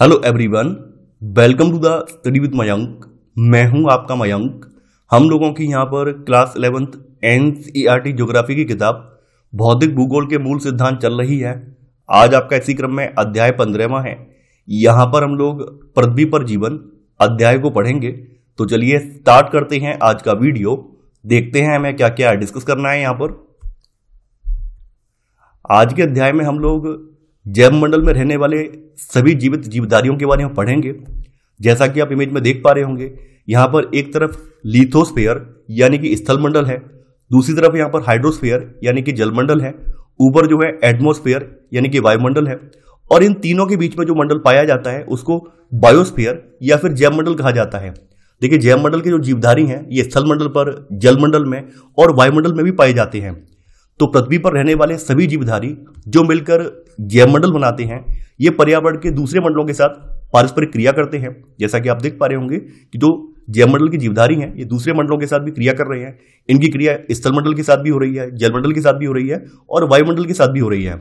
hello everyone welcome to the study with Mayank मैं हूं आपका मयंक हम लोगों की यहां पर class eleventh N C R T geography की किताब भौतिक भूगोल के मूल सिद्धांत चल रही है आज आपका इसी क्रम में अध्याय पंद्रहवा है यहां पर हम लोग पृथ्वी पर जीवन अध्याय को पढ़ेंगे तो चलिए स्टार्ट करते हैं आज का वीडियो देखते हैं हमें क्या क्या डिस्कस करना है यहाँ पर आज के अध्याय में हम लोग जैव मंडल में रहने वाले सभी जीवित जीवदारियों के बारे में पढ़ेंगे जैसा कि आप इमेज में देख पा रहे होंगे यहाँ पर एक तरफ लिथोस्फेयर यानी कि स्थलमंडल है दूसरी तरफ यहाँ पर हाइड्रोस्फेयर यानी कि जलमंडल है ऊपर जो है एटमोस्फेयर यानी कि वायुमंडल है और इन तीनों के बीच में जो मंडल पाया जाता है उसको बायोस्फेयर या फिर जैवमंडल कहा जाता है देखिए मंडल के जो जीवधारी हैं ये स्थल मंडल पर जलमंडल में और वायुमंडल में भी पाए जाते हैं तो पृथ्वी पर रहने वाले सभी जीवधारी जो मिलकर जैव मंडल बनाते हैं ये पर्यावरण के दूसरे मंडलों के साथ पारस्परिक क्रिया करते हैं जैसा कि आप देख पा रहे होंगे कि जो जैव मंडल की जीवधारी हैं ये दूसरे मंडलों के साथ भी क्रिया कर रहे हैं इनकी क्रिया स्थल मंडल के साथ भी हो रही है जल मंडल के साथ भी हो रही है और वायुमंडल के साथ भी हो रही है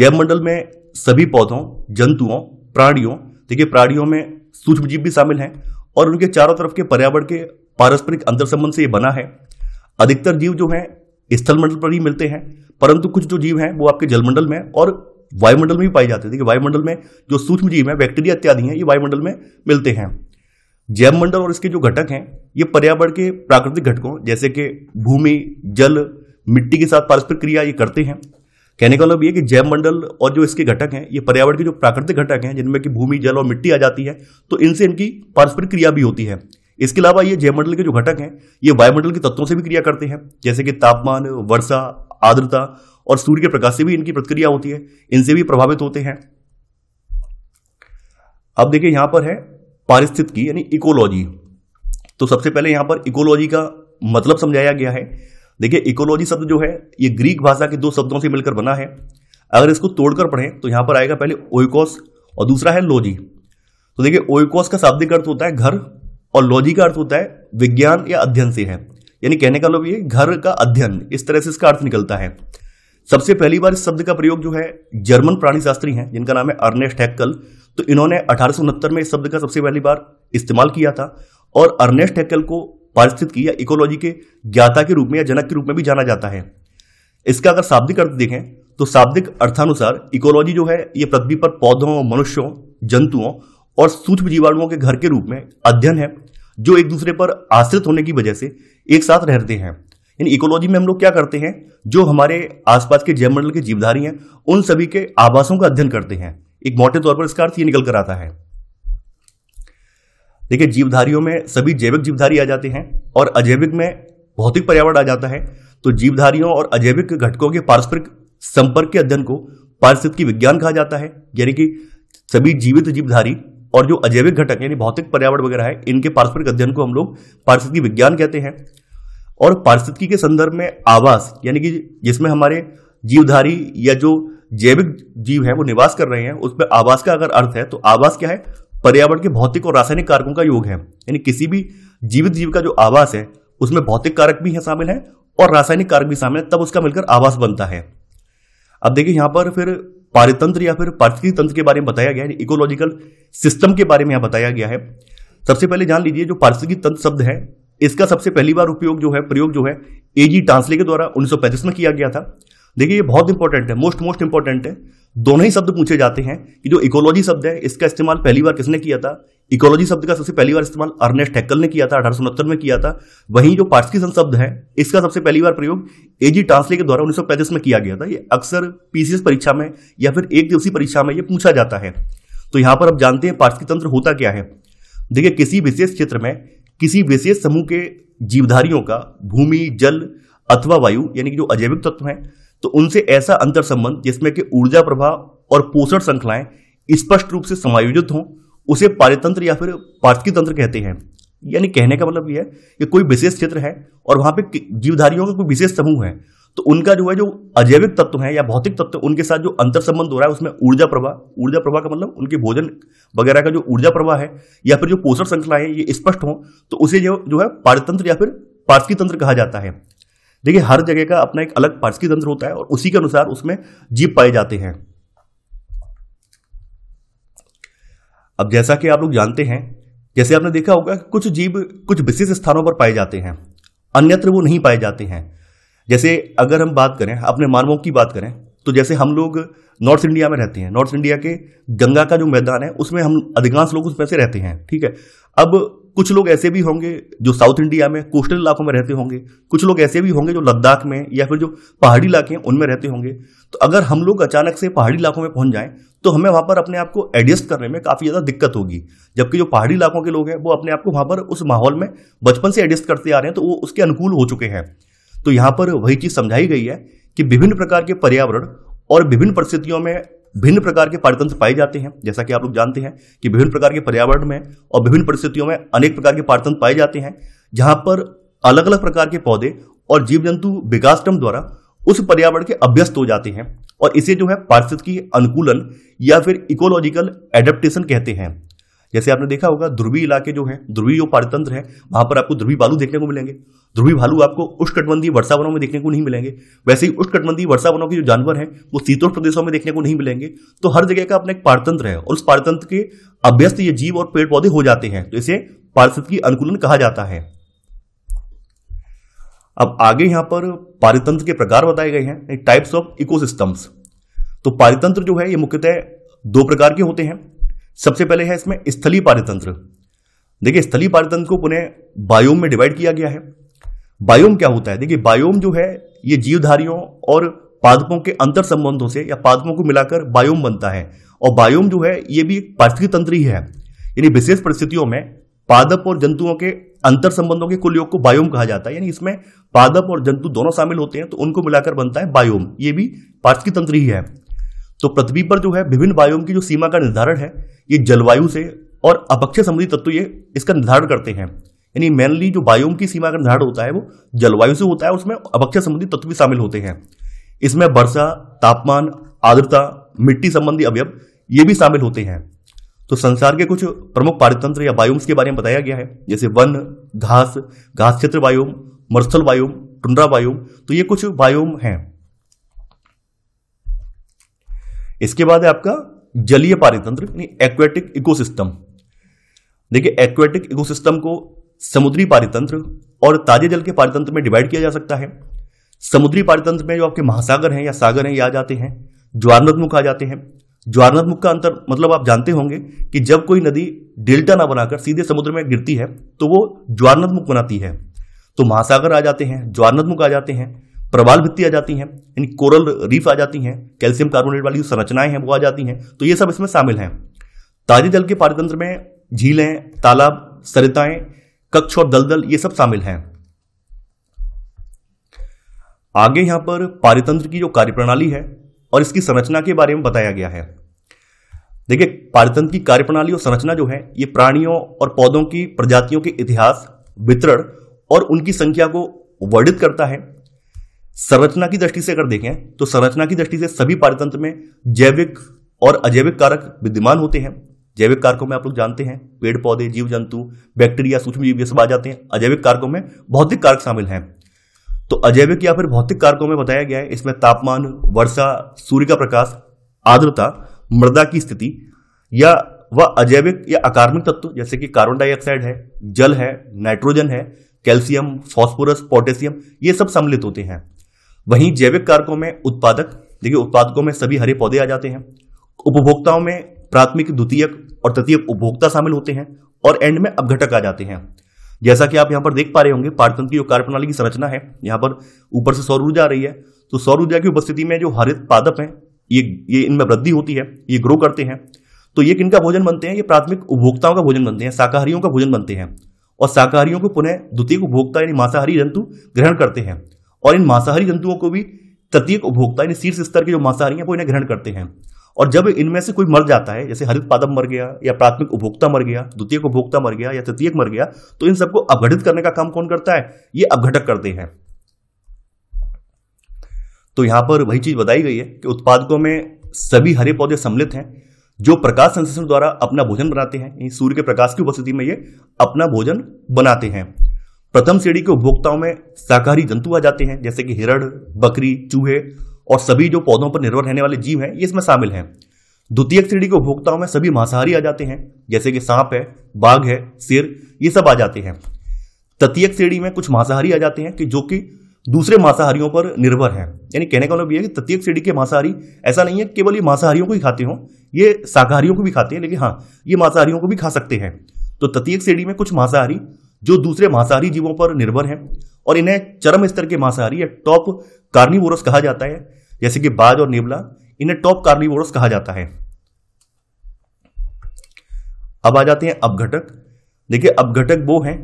जैव मंडल में सभी पौधों जंतुओं प्राणियों देखिए प्राणियों में सूक्ष्म जीव भी शामिल हैं और उनके चारों तरफ के पर्यावरण के पारस्परिक अंतर संबंध से ये बना है अधिकतर जीव जो हैं स्थलमंडल पर ही मिलते हैं परंतु कुछ जो जीव हैं वो आपके जलमंडल में और वायुमंडल में भी पाए जाते हैं देखिए वायुमंडल में जो सूक्ष्म जीव है बैक्टीरिया इत्यादि हैं ये वायुमंडल में मिलते हैं जैव मंडल और इसके जो घटक हैं ये पर्यावरण के प्राकृतिक घटकों जैसे कि भूमि जल मिट्टी के साथ पारस्परिक क्रिया ये करते हैं कहने का मतलब ये कि जैव मंडल और जो इसके घटक हैं ये पर्यावरण के जो प्राकृतिक घटक हैं जिनमें कि भूमि जल और मिट्टी आ जाती है तो इनसे इनकी पारस्परिक क्रिया भी होती है इसके अलावा ये जयमंडल के जो घटक हैं ये वायुमंडल के तत्वों से भी क्रिया करते हैं जैसे कि तापमान वर्षा आर्द्रता और सूर्य के प्रकाश से भी इनकी प्रतिक्रिया होती है इनसे भी प्रभावित होते हैं अब देखिए यहां पर है पारिस्थितिकी यानी इकोलॉजी तो सबसे पहले यहां पर इकोलॉजी का मतलब समझाया गया है देखिए इकोलॉजी शब्द जो है ये ग्रीक भाषा के दो शब्दों से मिलकर बना है अगर इसको तोड़कर पढ़ें तो यहां पर आएगा पहले ओइकोस और दूसरा है लॉजी तो देखिए ओइकोस का शाब्दिक अर्थ होता है घर और लॉजी का अर्थ होता है विज्ञान या अध्ययन से है यानी कहने का लोग मतलब ये घर का अध्ययन इस तरह से इसका अर्थ निकलता है सबसे पहली बार इस शब्द का प्रयोग जो है जर्मन प्राणी शास्त्री हैं जिनका नाम है अर्नेस्ट हैकल तो इन्होंने अठारह में इस शब्द का सबसे पहली बार इस्तेमाल किया था और अर्नेस्ट हैकल को की या इकोलॉजी के ज्ञाता के रूप में या जनक के रूप में भी जाना जाता है इसका अगर शाब्दिक अर्थ देखें तो शाब्दिक अर्थानुसार इकोलॉजी जो है ये पृथ्वी पर पौधों मनुष्यों जंतुओं और सूक्ष्म जीवाणुओं के घर के रूप में अध्ययन है जो एक दूसरे पर आश्रित होने की वजह से एक साथ रहते हैं इन इकोलॉजी में हम लोग क्या करते हैं जो हमारे आसपास के जैवमंडल के जीवधारी हैं उन सभी के आवासों का अध्ययन करते हैं एक मोटे तौर पर इसका अर्थ ये निकल कर आता है देखिए जीवधारियों में सभी जैविक जीवधारी आ जाते हैं और अजैविक में भौतिक पर्यावरण आ जाता है तो जीवधारियों और अजैविक घटकों के पारस्परिक संपर्क के अध्ययन को पारिस्थितिकी विज्ञान कहा जाता है यानी कि सभी जीवित जीवधारी और जो अजैविक घटक यानी भौतिक पर्यावरण वगैरह है इनके पारस्परिक अध्ययन को हम लोग पारिस्थितिकी विज्ञान कहते हैं और पारिस्थितिकी के संदर्भ में आवास यानी कि जिसमें हमारे जीवधारी या जो जैविक जीव है वो निवास कर रहे हैं उसमें आवास का अगर अर्थ है तो आवास क्या है पर्यावरण के भौतिक और रासायनिक कारकों का योग है यानी किसी भी जीवित जीव का जो आवास है उसमें भौतिक कारक भी है शामिल है और रासायनिक कारक भी शामिल है तब उसका मिलकर आवास बनता है अब देखिए यहां पर फिर पारितंत्र या फिर पारिस्थितिक तंत्र के बारे में बताया गया है इकोलॉजिकल सिस्टम के बारे में यहाँ बताया गया है सबसे पहले जान लीजिए जो पारिस्थितिक तंत्र शब्द है इसका सबसे पहली बार उपयोग जो है प्रयोग जो है एजी टांसले के द्वारा उन्नीस में किया गया था देखिए ये बहुत इंपॉर्टेंट है मोस्ट मोस्ट इंपॉर्टेंट है दोनों ही शब्द पूछे जाते हैं कि जो इकोलॉजी शब्द है इसका इस्तेमाल पहली बार किसने किया था इकोलॉजी शब्द का सबसे पहली बार इस्तेमाल अर्नेस्ट हैकल ने किया था अठारह में किया था वहीं जो पार्सकिसन शब्द है इसका सबसे पहली बार प्रयोग एजी टांसले के द्वारा उन्नीस में किया गया था ये अक्सर पीसीएस परीक्षा में या फिर एक दिवसीय परीक्षा में ये पूछा जाता है तो यहां पर आप जानते हैं पार्सकी तंत्र होता क्या है देखिए किसी विशेष क्षेत्र में किसी विशेष समूह के जीवधारियों का भूमि जल अथवा वायु यानी कि जो अजैविक तत्व हैं तो उनसे ऐसा अंतर संबंध जिसमें कि ऊर्जा प्रभाव और पोषण श्रृंखलाएं स्पष्ट रूप से समायोजित हों उसे पारितंत्र या फिर पार्थिकी तंत्र कहते हैं यानी कहने का मतलब यह है कि कोई विशेष क्षेत्र है और वहां पे जीवधारियों का कोई विशेष समूह है तो उनका जो है जो अजैविक तत्व है या भौतिक तत्व उनके साथ जो अंतर संबंध हो रहा है उसमें ऊर्जा प्रवाह ऊर्जा प्रवाह का मतलब उनके भोजन वगैरह का जो ऊर्जा प्रवाह है या फिर जो पोषण श्रृंखला है ये स्पष्ट हो तो उसे जो जो है पारितंत्र या फिर पार्थिकी तंत्र कहा जाता है देखिए हर जगह का अपना एक अलग पारसी तंत्र होता है और उसी के अनुसार उसमें जीव पाए जाते हैं अब जैसा कि आप लोग जानते हैं जैसे आपने देखा होगा कुछ जीव कुछ विशिष्ट स्थानों पर पाए जाते हैं अन्यत्र वो नहीं पाए जाते हैं जैसे अगर हम बात करें अपने मानवों की बात करें तो जैसे हम लोग नॉर्थ इंडिया में रहते हैं नॉर्थ इंडिया के गंगा का जो मैदान है उसमें हम अधिकांश लोग उसमें से रहते हैं ठीक है अब कुछ लोग ऐसे भी होंगे जो साउथ इंडिया में कोस्टल इलाकों में रहते होंगे कुछ लोग ऐसे भी होंगे जो लद्दाख में या फिर जो पहाड़ी इलाके हैं उनमें रहते होंगे तो अगर हम लोग अचानक से पहाड़ी इलाकों में पहुंच जाएं तो हमें वहाँ पर अपने आप को एडजस्ट करने में काफ़ी ज़्यादा दिक्कत होगी जबकि जो पहाड़ी इलाकों के लोग हैं वो अपने आप को वहाँ पर उस माहौल में बचपन से एडजस्ट करते आ रहे हैं तो वो उसके अनुकूल हो चुके हैं तो यहाँ पर वही चीज़ समझाई गई है कि विभिन्न प्रकार के पर्यावरण और विभिन्न परिस्थितियों में भिन्न प्रकार के पारितंत्र पाए जाते हैं जैसा कि आप लोग जानते हैं कि विभिन्न प्रकार के पर्यावरण में और विभिन्न परिस्थितियों में अनेक प्रकार के पारितंत्र पाए जाते हैं जहां पर अलग अलग प्रकार के पौधे और जीव जंतु विकासक्रम द्वारा उस पर्यावरण के अभ्यस्त हो जाते हैं और इसे जो है पारिस्थितिकी अनुकूलन या फिर इकोलॉजिकल एडेप्टेशन कहते हैं जैसे आपने देखा होगा ध्रुवी इलाके जो हैं ध्रुवी जो पारतंत्र है वहां पर आपको ध्रुवी भालू देखने को मिलेंगे ध्रुवी भालू आपको उष्णकटबंधीय वनों में देखने को नहीं मिलेंगे वैसे ही उष्णकटबंधीय वनों के जो जानवर हैं वो शीतोष प्रदेशों में देखने को नहीं मिलेंगे तो हर जगह का अपना एक पारतंत्र है और उस पारतंत्र के अभ्यस्त ये जीव और पेड़ पौधे हो जाते हैं तो इसे पारिस्थितिकी अनुकूलन कहा जाता है अब आगे यहां पर पारितंत्र के प्रकार बताए गए हैं टाइप्स ऑफ इकोसिस्टम्स तो पारितंत्र जो है ये मुख्यतः दो प्रकार के होते हैं सबसे पहले है इसमें स्थलीय पारितंत्र देखिए स्थलीय पारितंत्र को पुनः बायोम में डिवाइड किया गया है बायोम क्या होता है देखिए बायोम जो है ये जीवधारियों और पादपों के अंतर संबंधों से या पादपों को मिलाकर बायोम बनता है और बायोम जो है ये भी एक पारिस्थितिक तंत्र ही है यानी विशेष परिस्थितियों में पादप और जंतुओं के अंतर संबंधों के कुल योग को बायोम कहा जाता है यानी इसमें पादप और जंतु दोनों शामिल होते हैं तो उनको मिलाकर बनता है बायोम ये भी पार्थिक तंत्र ही है तो पृथ्वी पर जो है विभिन्न वायुओं की जो सीमा का निर्धारण है ये जलवायु से और अपक्षय संबंधी तत्व ये इसका निर्धारण करते हैं यानी मेनली जो वायुओं की सीमा का निर्धारण होता है वो जलवायु से होता है उसमें अपक्षय संबंधी तत्व भी शामिल होते हैं इसमें वर्षा तापमान आर्द्रता मिट्टी संबंधी अवयव ये भी शामिल होते हैं तो संसार के कुछ प्रमुख पारितंत्र या वायुम्स के बारे में बताया गया है जैसे वन घास घास क्षेत्र वायुम मरुस्थल वायुम टुंड्रा वायुम तो ये कुछ वायुम हैं इसके बाद है आपका जलीय पारितंत्र यानी एक्वेटिक इकोसिस्टम देखिए एक्वेटिक इकोसिस्टम को समुद्री पारितंत्र और ताजे जल के पारितंत्र में डिवाइड किया जा सकता है समुद्री पारितंत्र में जो आपके महासागर हैं या सागर हैं ये आ जाते हैं ज्वारनदमुख आ जाते हैं ज्वारनदमुख का अंतर मतलब आप जानते होंगे कि जब कोई नदी डेल्टा ना बनाकर सीधे समुद्र में गिरती है तो वो ज्वारनदमुख बनाती है तो महासागर आ जाते हैं ज्वारनदमुख आ जाते हैं प्रवाल भित्ती आ जाती हैं यानी कोरल रीफ आ जाती हैं कैल्शियम कार्बोनेट वाली जो संरचनाएं हैं वो आ जाती हैं तो ये सब इसमें शामिल हैं ताजे जल के पारितंत्र में झीलें तालाब सरिताएं कक्ष और दलदल ये सब शामिल हैं आगे यहां पर पारितंत्र की जो कार्यप्रणाली है और इसकी संरचना के बारे में बताया गया है देखिए पारितंत्र की कार्यप्रणाली और संरचना जो है ये प्राणियों और पौधों की प्रजातियों के इतिहास वितरण और उनकी संख्या को वर्णित करता है संरचना की दृष्टि से अगर देखें तो संरचना की दृष्टि से सभी पारितंत्र में जैविक और अजैविक कारक विद्यमान होते हैं जैविक कारकों में आप लोग जानते हैं पेड़ पौधे जीव जंतु बैक्टीरिया सूक्ष्म जीव ये सब आ जाते हैं अजैविक कारकों में भौतिक कारक शामिल हैं तो अजैविक या फिर भौतिक कारकों में बताया गया है इसमें तापमान वर्षा सूर्य का प्रकाश आर्द्रता मृदा की स्थिति या वह अजैविक या अकार्मिक तत्व जैसे कि कार्बन डाइऑक्साइड है जल है नाइट्रोजन है कैल्शियम फॉस्फोरस पोटेशियम ये सब सम्मिलित होते हैं वहीं जैविक कारकों में उत्पादक देखिए उत्पादकों में सभी हरे पौधे आ जाते हैं उपभोक्ताओं में प्राथमिक द्वितीयक और तृतीयक उपभोक्ता शामिल होते हैं और एंड में अपघटक आ जाते हैं जैसा कि आप यहाँ पर देख पा रहे होंगे पारतंत्र की जो कार्य प्रणाली की संरचना है यहाँ पर ऊपर से सौर ऊर्जा आ रही है तो सौर ऊर्जा की उपस्थिति में जो हरित पादप है ये ये इनमें वृद्धि होती है ये ग्रो करते हैं तो ये किनका भोजन बनते हैं ये प्राथमिक उपभोक्ताओं का भोजन बनते हैं शाकाहारियों का भोजन बनते हैं और शाकाहारियों को पुनः द्वितीय उपभोक्ता यानी मांसाहारी जंतु ग्रहण करते हैं और इन मांसाहारी जंतुओं को भी तृतीय उपभोक्ता यानी शीर्ष स्तर के जो मांसाहारी हैं वो इन्हें ग्रहण करते हैं और जब इनमें से कोई मर जाता है जैसे हरित पादम मर गया या प्राथमिक उपभोक्ता मर गया द्वितीय उपभोक्ता मर गया या तृतीय मर गया तो इन सबको अवघटित करने का काम कौन करता है ये अवघटक करते हैं तो यहां पर वही चीज बताई गई है कि उत्पादकों में सभी हरे पौधे सम्मिलित हैं जो प्रकाश संश्लेषण द्वारा अपना भोजन बनाते हैं सूर्य के प्रकाश की उपस्थिति में ये अपना भोजन बनाते हैं प्रथम श्रेणी के उपभोक्ताओं में शाकाहारी जंतु आ जाते हैं जैसे कि हिरण बकरी चूहे और सभी जो पौधों पर निर्भर रहने वाले जीव हैं ये इसमें शामिल हैं द्वितीय श्रेणी के उपभोक्ताओं में सभी मांसाहारी आ जाते हैं जैसे कि सांप है बाघ है शेर ये सब आ जाते हैं तृतीय श्रेणी में कुछ मांसाहारी आ जाते हैं कि जो कि दूसरे मांसाहारियों पर निर्भर हैं यानी कहने का मतलब यह है कि तृतीय श्रेणी के मांसाहारी ऐसा नहीं है केवल ये मांसाहारियों को ही खाते हों ये शाकाहारियों को भी खाते हैं लेकिन हाँ ये मांसाहारियों को भी खा सकते हैं तो तृतीय श्रेणी में कुछ मांसाहारी जो दूसरे मांसाहारी जीवों पर निर्भर हैं और इन्हें चरम स्तर के मांसाहारी या टॉप कार्निवोरस कहा जाता है जैसे कि बाज और नेबला इन्हें टॉप कार्निवोरस कहा जाता है अब आ जाते हैं अपघटक देखिए अपघटक वो हैं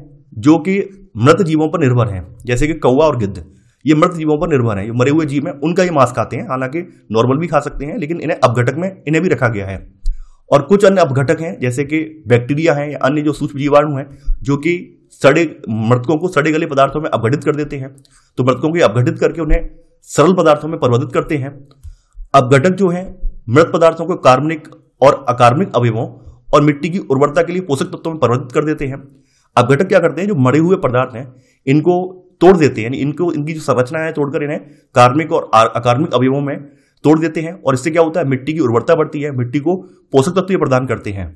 जो कि मृत जीवों पर निर्भर हैं जैसे कि कौवा और गिद्ध ये मृत जीवों पर निर्भर हैं ये मरे हुए जीव हैं उनका ये मांस खाते हैं हालांकि नॉर्मल भी खा सकते हैं लेकिन इन्हें अपघटक में इन्हें भी रखा गया है और कुछ अन्य अपघटक हैं जैसे कि बैक्टीरिया हैं या अन्य जो सूक्ष्म जीवाणु हैं जो कि सड़े मृतकों को सड़े गले पदार्थों में अपघटित कर देते हैं तो मृतकों को अपघटित करके उन्हें सरल पदार्थों में परिवर्तित करते हैं अवघटक जो है मृत पदार्थों को कार्बनिक और अकार्बनिक अवयवों और मिट्टी की उर्वरता के लिए पोषक तत्वों में परिवर्तित कर देते हैं अपघटक क्या करते हैं जो मरे हुए पदार्थ हैं इनको तोड़ देते हैं इनको इनकी जो संरचना है तोड़कर इन्हें कार्मिक और अकार्मिक अवयवों में तोड़ देते हैं और इससे क्या होता है मिट्टी की उर्वरता बढ़ती है मिट्टी को पोषक तत्व प्रदान करते हैं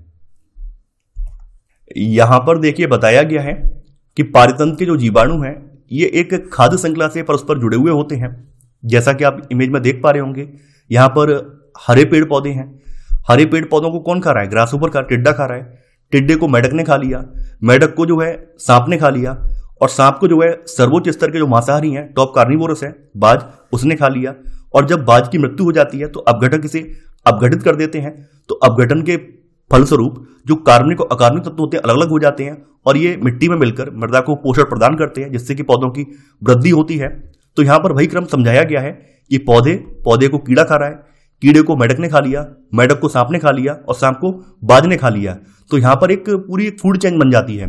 यहां पर देखिए बताया गया है कि पारितंत्र के जो जीवाणु हैं ये एक खाद्य श्रृंखला से परस्पर जुड़े हुए होते हैं जैसा कि आप इमेज में देख पा रहे होंगे यहाँ पर हरे पेड़ पौधे हैं हरे पेड़ पौधों को कौन खा रहा है ग्रास ऊपर खा टिड्डा खा रहा है टिड्डे को मेढक ने खा लिया मेढक को जो है सांप ने खा लिया और सांप को जो है सर्वोच्च स्तर के जो मांसाहारी हैं टॉप कार्निवोरस है बाज उसने खा लिया और जब बाज की मृत्यु हो जाती है तो अपघटक इसे अपघटित कर देते हैं तो अपघटन के फलस्वरूप जो कार्बनिक और अकार्बनिक तत्व होते हैं अलग अलग हो जाते हैं और ये मिट्टी में मिलकर मृदा को पोषण प्रदान करते हैं जिससे कि पौधों की वृद्धि होती है तो यहाँ पर वही क्रम समझाया गया है कि पौधे पौधे को कीड़ा खा रहा है कीड़े को मेढक ने खा लिया मेढक को सांप ने खा लिया और सांप को बाज ने खा लिया तो यहाँ पर एक पूरी एक फूड चेन बन जाती है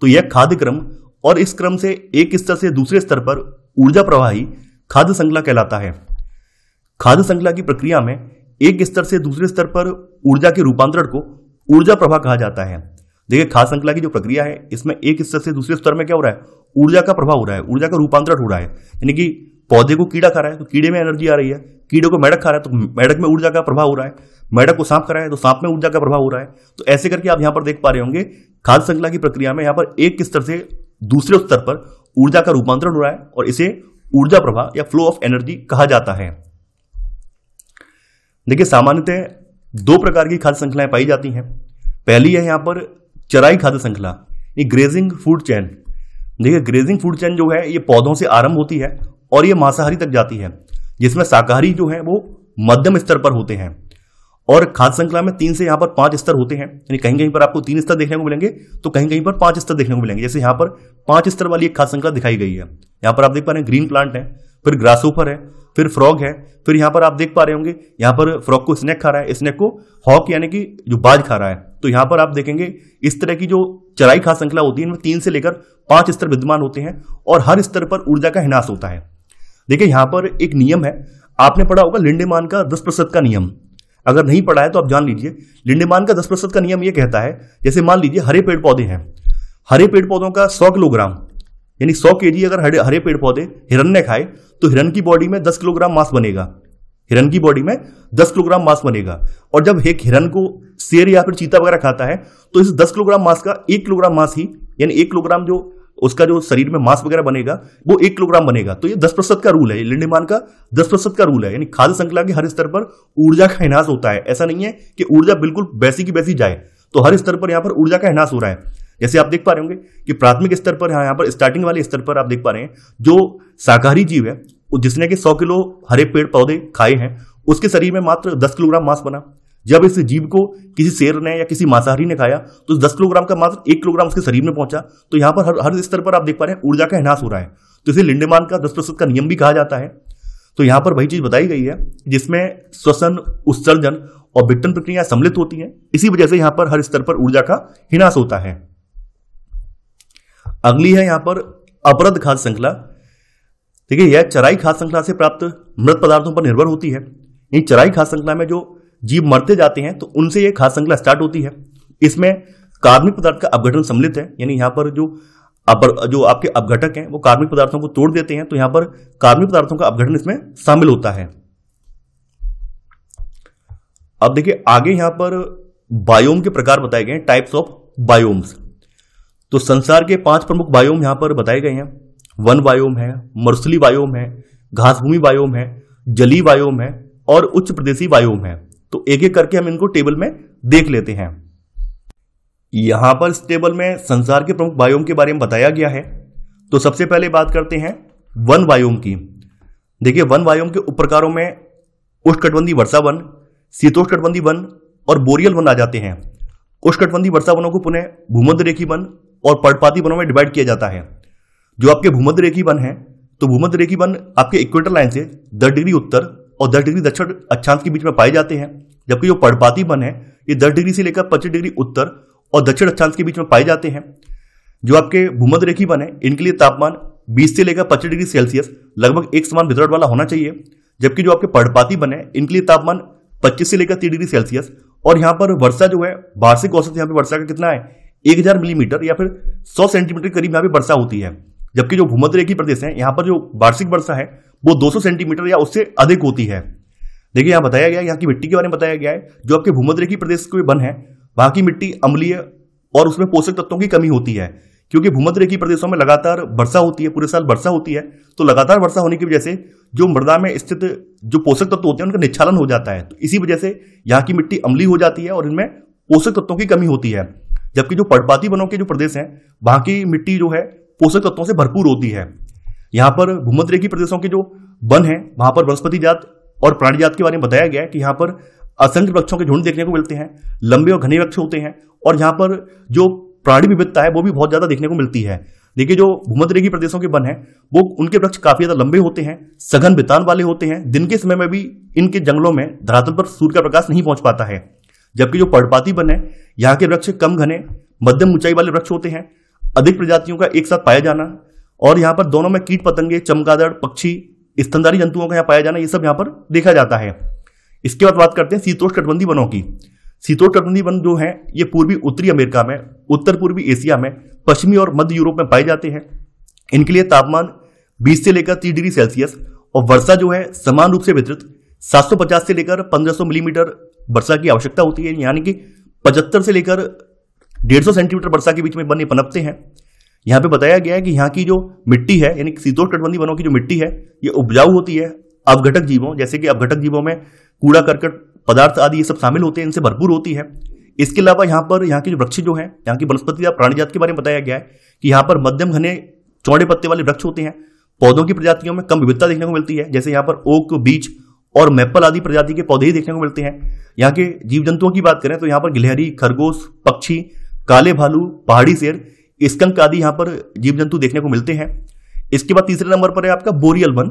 तो यह खाद्य क्रम और इस क्रम से एक स्तर से दूसरे स्तर पर ऊर्जा प्रवाही खाद्य श्रृंखला कहलाता है खाद्य श्रृंखला की प्रक्रिया में एक स्तर से दूसरे स्तर पर ऊर्जा के रूपांतरण को ऊर्जा प्रभाव कहा जाता है देखिए खास श्रृंखला की जो प्रक्रिया है इसमें एक स्तर से दूसरे स्तर में क्या हो रहा है ऊर्जा का प्रभाव हो रहा है ऊर्जा का रूपांतरण हो रहा है यानी कि पौधे को कीड़ा खा रहा है तो कीड़े में एनर्जी आ रही है कीड़े को मेढक खा रहा है तो मेढक में ऊर्जा का प्रभाव हो रहा है मेढक को सांप खा रहा है तो सांप में ऊर्जा का प्रभाव हो रहा है तो ऐसे करके आप यहाँ पर देख पा रहे होंगे खाद्य श्रृंखला की प्रक्रिया में यहाँ पर एक स्तर से दूसरे स्तर पर ऊर्जा का रूपांतरण हो रहा है और इसे ऊर्जा प्रभाव या फ्लो ऑफ एनर्जी कहा जाता है देखिए सामान्यतः दो प्रकार की खाद्य श्रृंखलाएं पाई जाती हैं पहली है यहाँ पर चराई खाद्य श्रृंखला ये ग्रेजिंग फूड चैन देखिए ग्रेजिंग फूड चैन जो है ये पौधों से आरंभ होती है और ये मांसाहारी तक जाती है जिसमें शाकाहारी जो है वो मध्यम स्तर पर होते हैं और खाद्य श्रृंखला में तीन से यहाँ पर पांच स्तर होते हैं यानी कहीं कहीं पर आपको तीन स्तर देखने को मिलेंगे तो कहीं कहीं पर पांच स्तर देखने को मिलेंगे जैसे यहाँ पर पांच स्तर वाली एक खाद्य श्रृंखला दिखाई गई है यहाँ पर आप देख पा रहे हैं ग्रीन प्लांट है फिर ग्रासोफर है फिर फ्रॉग है फिर यहाँ पर आप देख पा रहे होंगे यहाँ पर फ्रॉग को स्नैक खा रहा है स्नैक को हॉक यानी कि जो बाज खा रहा है तो यहाँ पर आप देखेंगे इस तरह की जो चराई खा श्रृंखला होती है इनमें तीन से लेकर पांच स्तर विद्यमान होते हैं और हर स्तर पर ऊर्जा का हिनाश होता है देखिए यहाँ पर एक नियम है आपने पढ़ा होगा लिंडेमान का दस प्रतिशत का नियम अगर नहीं पढ़ा है तो आप जान लीजिए लिंडेमान का दस प्रतिशत का नियम ये कहता है जैसे मान लीजिए हरे पेड़ पौधे हैं हरे पेड़ पौधों का सौ किलोग्राम यानी सौ के जी अगर हरे हरे पेड़ पौधे हिरण्य खाए तो हिरन की बॉडी में दस किलोग्राम मास बनेगा हिरन की बॉडी में दस किलोग्राम मास बनेगा और जब एक हिरन को शेर या फिर चीता वगैरह खाता है तो इस दस किलोग्राम मास का एक किलोग्राम मास ही यानी एक किलोग्राम जो उसका जो शरीर में मास वगैरह बनेगा वो एक किलोग्राम बनेगा तो ये दस प्रतिशत का रूल है लिंडेमान का दस प्रतिशत का रूल है यानी खाद्य श्रृंखला के हर स्तर पर ऊर्जा का हिनाश होता है ऐसा नहीं है कि ऊर्जा बिल्कुल वैसी की वैसी जाए तो हर स्तर पर यहां पर ऊर्जा का हिनाश हो रहा है जैसे आप देख पा रहे होंगे कि प्राथमिक स्तर पर यहाँ पर स्टार्टिंग वाले स्तर पर आप देख पा रहे हैं जो शाकाहारी जीव है जिसने कि सौ किलो हरे पेड़ पौधे खाए हैं उसके शरीर में मात्र दस किलोग्राम मांस बना जब इस जीव को किसी शेर ने या किसी मांसाहारी ने खाया तो दस किलोग्राम का मात्र एक किलोग्राम उसके शरीर में पहुंचा तो यहाँ पर हर हर स्तर पर आप देख पा रहे हैं ऊर्जा का हिनास हो रहा है तो इसे लिंडेमान का दस प्रतिशत का नियम भी कहा जाता है तो यहाँ पर वही चीज़ बताई गई है जिसमें श्वसन उत्सर्जन और विट्टन प्रक्रिया सम्मिलित होती है इसी वजह से यहाँ पर हर स्तर पर ऊर्जा का हिनास होता है अगली है यहां पर अपरद खाद्य श्रृंखला ठीक है यह चराई खाद्य श्रृंखला से प्राप्त मृत पदार्थों पर निर्भर होती है इन चराई खाद्य श्रृंखला में जो जीव मरते जाते हैं तो उनसे यह खाद्य श्रृंखला स्टार्ट होती है इसमें कार्मिक पदार्थ का अपघटन सम्मिलित है यानी यहां पर जो अपर जो आपके अपघटक हैं वो कार्मिक पदार्थों को तोड़ देते हैं तो यहां पर कार्मिक पदार्थों का अपघटन इसमें शामिल होता है अब देखिए आगे यहां पर बायोम के प्रकार बताए गए हैं टाइप्स ऑफ बायोम्स तो संसार के पांच प्रमुख बायोम यहां पर बताए गए हैं वन वायोम है मरुस्थली वायोम है घासभूमि वायोम है जली वायोम है और उच्च प्रदेशी वायोम है तो एक एक करके हम इनको टेबल में देख लेते हैं यहां पर इस टेबल में संसार के प्रमुख बायोम के बारे में बताया गया है तो सबसे पहले बात करते हैं वन वायोम की देखिए वन वायोम के उपप्रकारों में उष्णकटबंधी वर्षा वन शीतोष्णकटबंधी वन और बोरियल वन आ जाते हैं उष्णकटबंधी वर्षा वनों को पुनः भूमध्य रेखी वन और पर्णपाती वनों में डिवाइड किया जाता है जो आपके भूमध्य रेखी वन है तो भूमध्य रेखी वन आपके इक्वेटर लाइन से दस डिग्री उत्तर और दस डिग्री दक्षिण अक्षांश के बीच में पाए जाते हैं जबकि जो पर्णपाती वन है ये दस डिग्री से लेकर पच्चीस डिग्री उत्तर और दक्षिण अक्षांश के बीच में पाए जाते हैं जो आपके भूमध्य रेखी वन है इनके लिए तापमान बीस से लेकर पच्चीस डिग्री सेल्सियस लगभग एक समान वितरण वाला होना चाहिए जबकि जो आपके पर्णपाती वन है इनके लिए तापमान पच्चीस से लेकर तीस डिग्री सेल्सियस और यहाँ पर वर्षा जो है वार्षिक औसत यहाँ पर वर्षा का कितना है एक हजार मिलीमीटर या फिर सौ सेंटीमीटर के करीब यहाँ पे वर्षा होती है जबकि जो भूमध्य रेखी प्रदेश है यहाँ पर जो वार्षिक वर्षा है वो सौ सेंटीमीटर या उससे अधिक होती है देखिए यहाँ बताया गया यहाँ की मिट्टी के बारे में बताया गया है जो आपके भूमध्य रेखी प्रदेश के वन है वहां की मिट्टी अम्लीय और उसमें पोषक तत्वों की कमी होती है क्योंकि भूमध्य रेखी प्रदेशों में लगातार वर्षा होती है पूरे साल वर्षा होती है तो लगातार वर्षा होने की वजह से जो मृदा में स्थित जो पोषक तत्व होते हैं उनका निच्छालन हो जाता है तो इसी वजह से यहाँ की मिट्टी अम्ली हो जाती है और इनमें पोषक तत्वों की कमी होती है जबकि जो पर्णपाती वनों के जो प्रदेश हैं वहाँ की मिट्टी जो है पोषक तत्वों से भरपूर होती है यहाँ पर भूमध्य रेखी प्रदेशों के जो वन है वहाँ पर वनस्पति जात और प्राणी जात के बारे में बताया गया है कि यहाँ पर असंख्य वृक्षों के झुंड देखने को मिलते हैं लंबे और घने वृक्ष होते हैं और यहाँ पर जो प्राणी विविधता है वो भी बहुत ज़्यादा देखने को मिलती है देखिए जो भूमध्य रेखी प्रदेशों के वन हैं वो उनके वृक्ष काफी ज्यादा लंबे होते हैं सघन वितान वाले होते हैं दिन के समय में भी इनके जंगलों में धरातल पर सूर्य का प्रकाश नहीं पहुंच पाता है जबकि जो पर्णपाती वन है यहाँ के वृक्ष कम घने मध्यम ऊंचाई वाले वृक्ष होते हैं अधिक प्रजातियों का एक साथ पाया जाना और यहाँ पर दोनों में कीट पतंगे चमगादड़ पक्षी स्तनधारी जंतुओं का यहाँ पाया जाना ये सब यहाँ पर देखा जाता है इसके बाद बात करते हैं शीतोष तटबंधी वनों की शीतोष तटबंधी वन जो है ये पूर्वी उत्तरी अमेरिका में उत्तर पूर्वी एशिया में पश्चिमी और मध्य यूरोप में पाए जाते हैं इनके लिए तापमान 20 से लेकर 30 डिग्री सेल्सियस और वर्षा जो है समान रूप से वितरित 750 से लेकर 1500 मिलीमीटर वर्षा की आवश्यकता होती है यानी कि पचहत्तर से लेकर डेढ़ सौ सेंटीमीटर वर्षा के बीच में बने पनपते हैं यहाँ पे बताया गया है कि यहाँ की जो मिट्टी है यानी तटबंधी वनों की जो मिट्टी है ये उपजाऊ होती है अवघटक जीवों जैसे कि अवघटक जीवों में कूड़ा करकट पदार्थ आदि ये सब शामिल होते हैं इनसे भरपूर होती है इसके अलावा यहाँ पर यहाँ के जो वृक्ष जो हैं यहाँ की वनस्पति या प्राणी जात के बारे में बताया गया है कि यहाँ पर मध्यम घने चौड़े पत्ते वाले वृक्ष होते हैं पौधों की प्रजातियों में कम विविधता देखने को मिलती है जैसे यहाँ पर ओक बीच और मैपल आदि प्रजाति के पौधे ही देखने को मिलते हैं यहाँ के जीव जंतुओं की बात करें तो यहाँ पर गिलहरी खरगोश पक्षी काले भालू पहाड़ी शेर स्कंक आदि यहाँ पर जीव जंतु देखने को मिलते हैं इसके बाद तीसरे नंबर पर है आपका बोरियल वन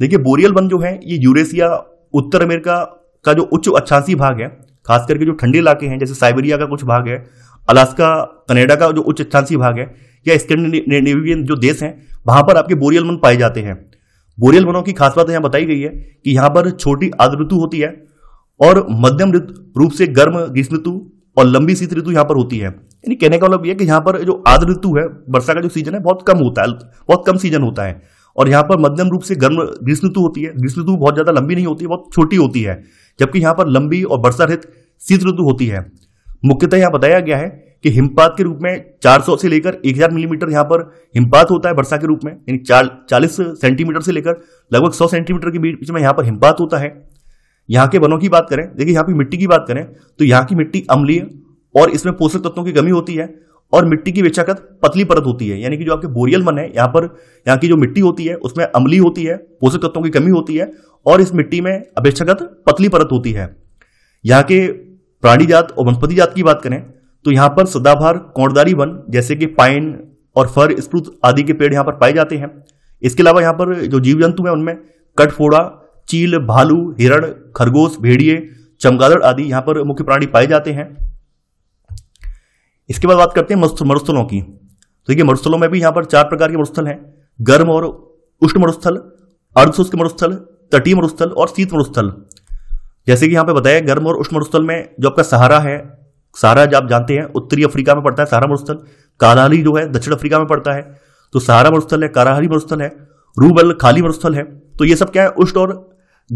देखिए बोरियल वन जो है ये यूरेशिया उत्तर अमेरिका का जो उच्च अच्छासी भाग है खास करके जो ठंडे इलाके हैं जैसे साइबेरिया का कुछ भाग है अलास्का कनाडा का जो उच्च अच्छासी भाग है या स्कैंडिनेवियन जो देश हैं वहाँ पर आपके बोरियल वन पाए जाते हैं बोरियल वनों की खास बात यहाँ बताई गई है कि यहाँ पर छोटी आद ऋतु होती है और मध्यम रूप से गर्म ग्रीष्म ऋतु और लंबी शीत ऋतु यहाँ पर होती है यानी कहने का मतलब यह कि यहाँ पर जो आर्द्र ऋतु है वर्षा का जो सीजन है बहुत कम होता है बहुत कम सीजन होता है और यहाँ पर मध्यम रूप से गर्म ग्रीष्म ऋतु होती है ग्रीष्म ऋतु बहुत ज़्यादा लंबी नहीं होती बहुत छोटी होती है जबकि यहाँ पर लंबी और वर्षा रहित शीत ऋतु होती है मुख्यतः यहाँ बताया गया है कि हिमपात के रूप में 400 से लेकर 1000 मिलीमीटर mm पर हिमपात होता है वर्षा के रूप में यानी चालीस सेंटीमीटर से लेकर लगभग 100 सेंटीमीटर के बीच में यहां पर हिमपात होता है यहाँ के वनों की बात करें देखिए यहां की मिट्टी की बात करें तो यहाँ की मिट्टी अम्लीय और इसमें पोषक तत्वों की कमी होती है और मिट्टी की वेचाकत पतली परत होती है यानी कि जो आपके बोरियल मन है यहाँ पर यहाँ की जो मिट्टी होती है उसमें अमली होती है पोषक तत्वों की कमी होती है और इस मिट्टी में अपेक्षागत पतली परत होती है यहाँ के प्राणी जात और वनस्पति जात की बात करें तो यहाँ पर सदाभार कोणदारी वन जैसे कि पाइन और फर स्प्रूत आदि के पेड़ यहाँ पर पाए जाते हैं इसके अलावा यहाँ पर जो जीव जंतु हैं उनमें कटफोड़ा चील भालू हिरण खरगोश भेड़िए चमगादड़ आदि यहाँ पर मुख्य प्राणी पाए जाते हैं इसके बाद बात करते हैं मरुस्थलों की तो देखिए मरुस्थलों में भी यहाँ पर चार प्रकार के मरुस्थल हैं गर्म और उष्ण मरुस्थल अर्धशुष्क मरुस्थल तटीय मरुस्थल और शीत मरुस्थल जैसे कि यहाँ पे बताया गर्म और उष्ण मरुस्थल में जो आपका सहारा है सारा आप जानते हैं उत्तरी अफ्रीका में पड़ता है सारा मरुस्थल कालाहाली जो है दक्षिण अफ्रीका में पड़ता है तो सारा मरुस्थल है कालाहाली मरुस्थल है रूबल खाली मरुस्थल है तो ये सब क्या है उष्ण और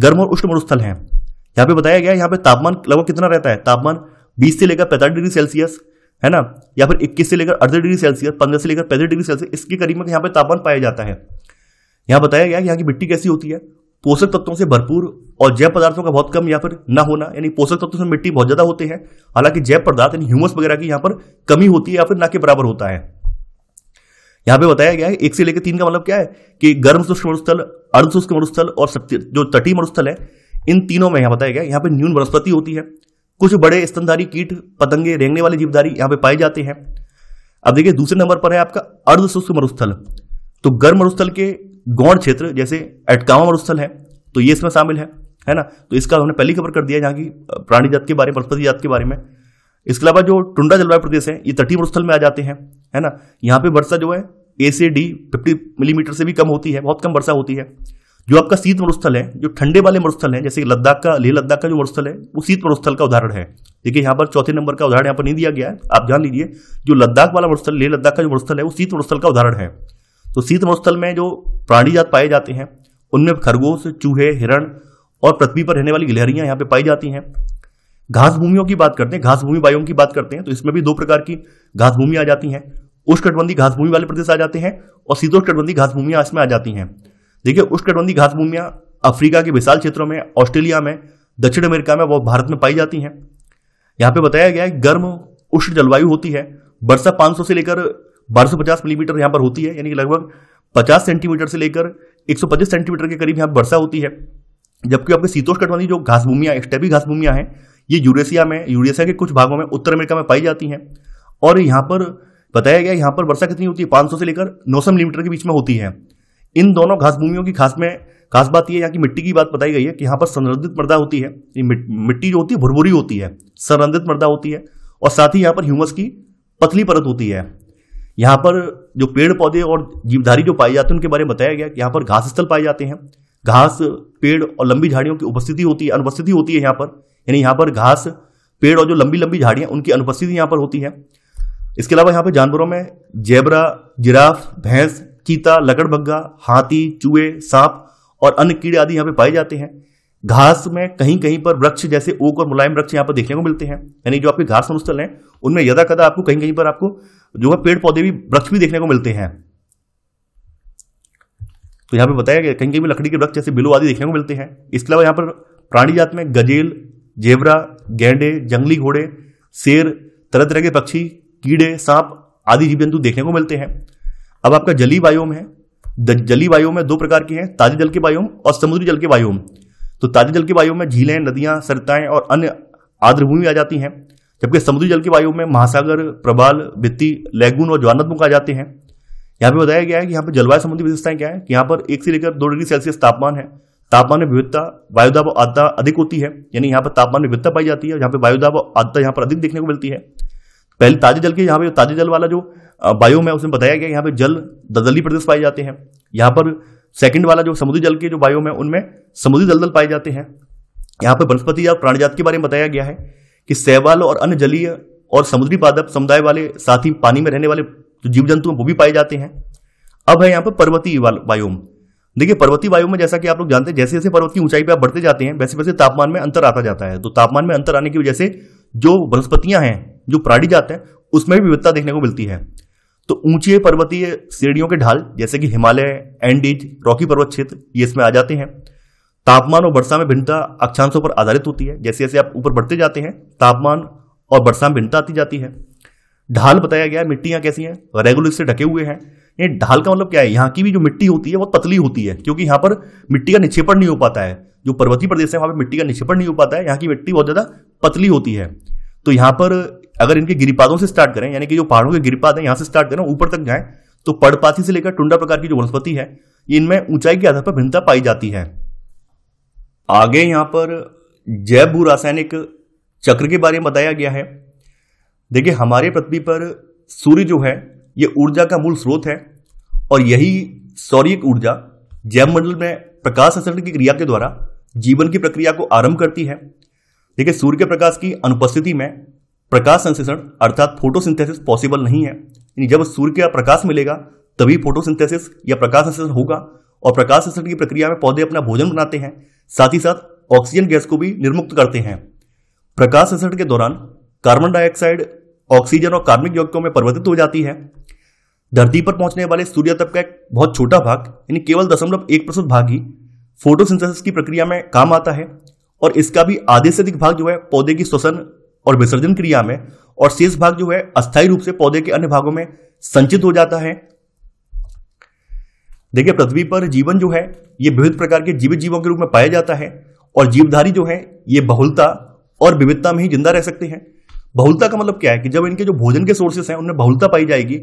गर्म और उष्ण मरुस्थल है यहाँ पे बताया गया यहाँ पे तापमान लगभग कितना रहता है तापमान बीस से लेकर पैंतालीस डिग्री सेल्सियस है ना या फिर इक्कीस से लेकर अड़सठ डिग्री सेल्सियस पंद्रह से लेकर पैंतीस डिग्री सेल्सियस इसके करीब में यहाँ पे तापमान पाया जाता है यहाँ बताया गया कि यहाँ की मिट्टी कैसी होती है पोषक तत्वों से भरपूर और जैव पदार्थों का बहुत कम या फिर ना होना यानी पोषक तत्वों से मिट्टी बहुत ज्यादा होते हैं हालांकि जैव पदार्थ यानी ह्यूमस वगैरह की यहाँ पर कमी होती है या फिर ना के बराबर होता है यहाँ पे बताया गया है एक से लेकर तीन का मतलब क्या है कि गर्म शुष्क मरुस्थल अर्धशुष्क मरुस्थल और जो तटीय मरुस्थल है इन तीनों में यहाँ बताया गया यहाँ पे न्यून वनस्पति होती है कुछ बड़े स्तनधारी कीट पतंगे रेंगने वाले जीवधारी यहाँ पे पाए जाते हैं अब देखिए दूसरे नंबर पर है आपका अर्धशुष्क मरुस्थल तो गर्म मरुस्थल के गौड़ क्षेत्र जैसे एटकावा मरुस्थल है तो ये इसमें शामिल है है ना तो इसका हमने पहली खबर कर दिया जहाँ की प्राणी जात के बारे में वनस्पति जात के बारे में इसके अलावा जो टुंडा जलवायु प्रदेश है ये तटीय मरुस्थल में आ जाते हैं है ना यहाँ पे वर्षा जो है ए से डी फिफ्टी मिलीमीटर से भी कम होती है बहुत कम वर्षा होती है जो आपका शीत मरुस्थल है जो ठंडे वाले मरुस्थल है जैसे लद्दाख का लेह लद्दाख का जो मरुस्थल है वो शीत मरुस्थल का उदाहरण है देखिए यहाँ पर चौथे नंबर का उदाहरण यहाँ पर नहीं दिया गया है आप जान लीजिए जो लद्दाख वाला मरुस्थल लेह लद्दाख का जो मरुस्थल है वो शीत मरुस्थल का उदाहरण है तो शीतमोत्स्थल में जो प्राणी जात पाए जाते हैं उनमें खरगोश चूहे हिरण और पृथ्वी पर रहने वाली गिलहरियां यहाँ पे पाई जाती हैं घास भूमियों की बात करते हैं घास भूमि वायुओं की बात करते हैं तो इसमें भी दो प्रकार की घास भूमि आ जाती हैं उष्णकटबंधी घास भूमि वाले प्रदेश आ जाते हैं और शीतोष्णकटबंधी घास भूमियां इसमें आ जाती हैं देखिए उष्णकटबंधी घास भूमियां अफ्रीका के विशाल क्षेत्रों में ऑस्ट्रेलिया में दक्षिण अमेरिका में व भारत में पाई जाती हैं यहाँ पे बताया गया है गर्म उष्ण जलवायु होती है वर्षा 500 से लेकर बारह मिलीमीटर यहाँ पर होती है यानी कि लगभग 50 सेंटीमीटर से लेकर 125 सेंटीमीटर के करीब यहाँ पर वर्षा होती है जबकि आपके शीतोष कटबंधी जो घास भूमिया स्टेपी घास भूमिया है ये यूरेशिया में यूरेशिया के कुछ भागों में उत्तर अमेरिका में पाई जाती हैं और यहाँ पर बताया गया यहाँ पर वर्षा कितनी होती है 500 से लेकर 900 मिलीमीटर के बीच में होती है इन दोनों घास भूमियों की खास में खास बात यह यहाँ की मिट्टी की बात बताई गई है कि यहाँ पर संरंधित मृदा होती है मिट्टी जो होती है भुरभुरी होती है संरंधित मृदा होती है और साथ ही यहाँ पर ह्यूमस की पतली परत होती है यहाँ पर जो पेड़ पौधे और जीवधारी जो पाए जाते हैं उनके बारे में बताया गया कि यहाँ पर घास स्थल पाए जाते हैं घास पेड़ और लंबी झाड़ियों की उपस्थिति होती है अनुपस्थिति होती है यहाँ पर यानी यहाँ पर घास पेड़ और जो लंबी लंबी झाड़ियाँ उनकी अनुपस्थिति यहाँ पर होती है इसके अलावा यहाँ पर जानवरों में जेबरा जिराफ भैंस चीता लकड़बग्गा हाथी चूहे सांप और अन्य कीड़े आदि यहाँ पे पाए जाते हैं घास में कहीं कहीं पर वृक्ष जैसे ओक और मुलायम वृक्ष यहाँ पर देखने को मिलते हैं यानी जो आपके घास अनुस्थल हैं उनमें यदा कदा आपको कहीं कहीं पर आपको जो है पेड़ पौधे भी वृक्ष भी देखने को मिलते हैं तो यहाँ पे बताया गया कहीं कहीं पर लकड़ी के वृक्ष जैसे बिलो आदि देखने को मिलते हैं इसके अलावा यहाँ पर प्राणी जात में गजेल जेवरा गेंडे जंगली घोड़े शेर तरह तरह के पक्षी कीड़े सांप आदि जीव जंतु देखने को मिलते हैं अब आपका जली वायोम है जली वायोम में दो प्रकार के हैं ताजे जल के वायोम और समुद्री जल के वायोम तो ताजे जल की वायु में झीलें नदियां सरताएं और अन्य आर्द्रभूमि आ जाती हैं जबकि समुद्री जल की वायु में महासागर प्रबाल भित्ती लैगून और ज्वालामुख आ जाते हैं यहाँ पे बताया गया है कि यहाँ पर जलवायु संबंधी विशेषताएं क्या है कि यहाँ पर एक से लेकर दो डिग्री सेल्सियस तापमान है तापमान में विविधता वायुदाब और अधिक होती है यानी यहाँ पर तापमान में विविधता पाई जाती है यहाँ पर वायुदाब और यहाँ पर अधिक देखने को मिलती है पहले ताजे जल के यहाँ पे ताजे जल वाला जो बायो में उसमें बताया गया यहाँ पे जल दलदली प्रदेश पाए जाते हैं यहाँ पर सेकंड वाला जो समुद्री जल के जो बायोम है उनमें समुद्री दलदल पाए जाते हैं यहाँ पर वनस्पति या जात के बारे में बताया गया है कि सैवाल और अन्य जलीय और समुद्री पादप समुदाय वाले साथ ही पानी में रहने वाले जो जीव जंतु हैं वो भी पाए जाते हैं अब है यहाँ पर पर्वतीय बायोम देखिए पर्वतीय वायु में जैसा कि आप लोग जानते हैं जैसे जैसे पर्वत की ऊंचाई पर आप बढ़ते जाते हैं वैसे वैसे तापमान में अंतर आता जाता है तो तापमान में अंतर आने की वजह से जो वनस्पतियां हैं जो प्राणी जाते हैं उसमें भी विविधता देखने को मिलती है तो ऊंचे पर्वतीय श्रेणियों के ढाल जैसे कि हिमालय एंडीज रॉकी पर्वत क्षेत्र ये इसमें आ जाते हैं तापमान और वर्षा में भिन्नता अक्षांशों पर आधारित होती है जैसे जैसे आप ऊपर बढ़ते जाते हैं तापमान और वर्षा में भिन्नता आती जाती है ढाल बताया गया है मिट्टियाँ कैसी हैं रेगुलर से ढके हुए हैं ये ढाल का मतलब क्या है यहाँ की भी जो मिट्टी होती है बहुत पतली होती है क्योंकि यहाँ पर मिट्टी का निक्षेपण नहीं हो पाता है जो पर्वतीय प्रदेश है वहाँ पर मिट्टी का निक्षेपण नहीं हो पाता है यहाँ की मिट्टी बहुत ज़्यादा पतली होती है तो यहाँ पर अगर इनके गिरिपादों से स्टार्ट करें यानी कि जो पहाड़ों के गिरिपाद हैं यहाँ से स्टार्ट करें ऊपर तक जाएं तो पड़पाथी से लेकर टुंडा प्रकार की जो वनस्पति है इनमें ऊंचाई के आधार पर भिन्नता पाई जाती है आगे यहाँ पर जैव भू रासायनिक चक्र के बारे में बताया गया है देखिए हमारे पृथ्वी पर सूर्य जो है ये ऊर्जा का मूल स्रोत है और यही सौर्य ऊर्जा जैव मंडल में प्रकाश असरण की क्रिया के द्वारा जीवन की प्रक्रिया को आरंभ करती है देखिए सूर्य के प्रकाश की अनुपस्थिति में प्रकाश संश्लेषण अर्थात फोटोसिंथेसिस पॉसिबल नहीं है यानी जब सूर्य का प्रकाश मिलेगा तभी फोटोसिंथेसिस या प्रकाश संश्लेषण होगा और प्रकाश संश्लेषण की प्रक्रिया में पौधे अपना भोजन बनाते हैं साथ ही साथ ऑक्सीजन गैस को भी निर्मुक्त करते हैं प्रकाश संश्लेषण के दौरान कार्बन डाइऑक्साइड ऑक्सीजन और कार्मिक यौगिकों में परिवर्तित हो जाती है धरती पर पहुंचने वाले सूर्य तप का एक बहुत छोटा भाग यानी केवल दशमलव एक प्रतिशत भाग ही फोटोसिंथेसिस की प्रक्रिया में काम आता है और इसका भी आधे से अधिक भाग जो है पौधे की श्वसन और विसर्जन क्रिया में और शेष भाग जो है अस्थायी रूप से पौधे के अन्य भागों में संचित हो जाता है देखिए पृथ्वी पर जीवन जो है ये विभिन्न प्रकार के जीवित जीवों के रूप में पाया जाता है और जीवधारी जो है ये बहुलता और विविधता में ही जिंदा रह सकते हैं बहुलता का मतलब क्या है कि जब इनके जो भोजन के सोर्सेस हैं उनमें बहुलता पाई जाएगी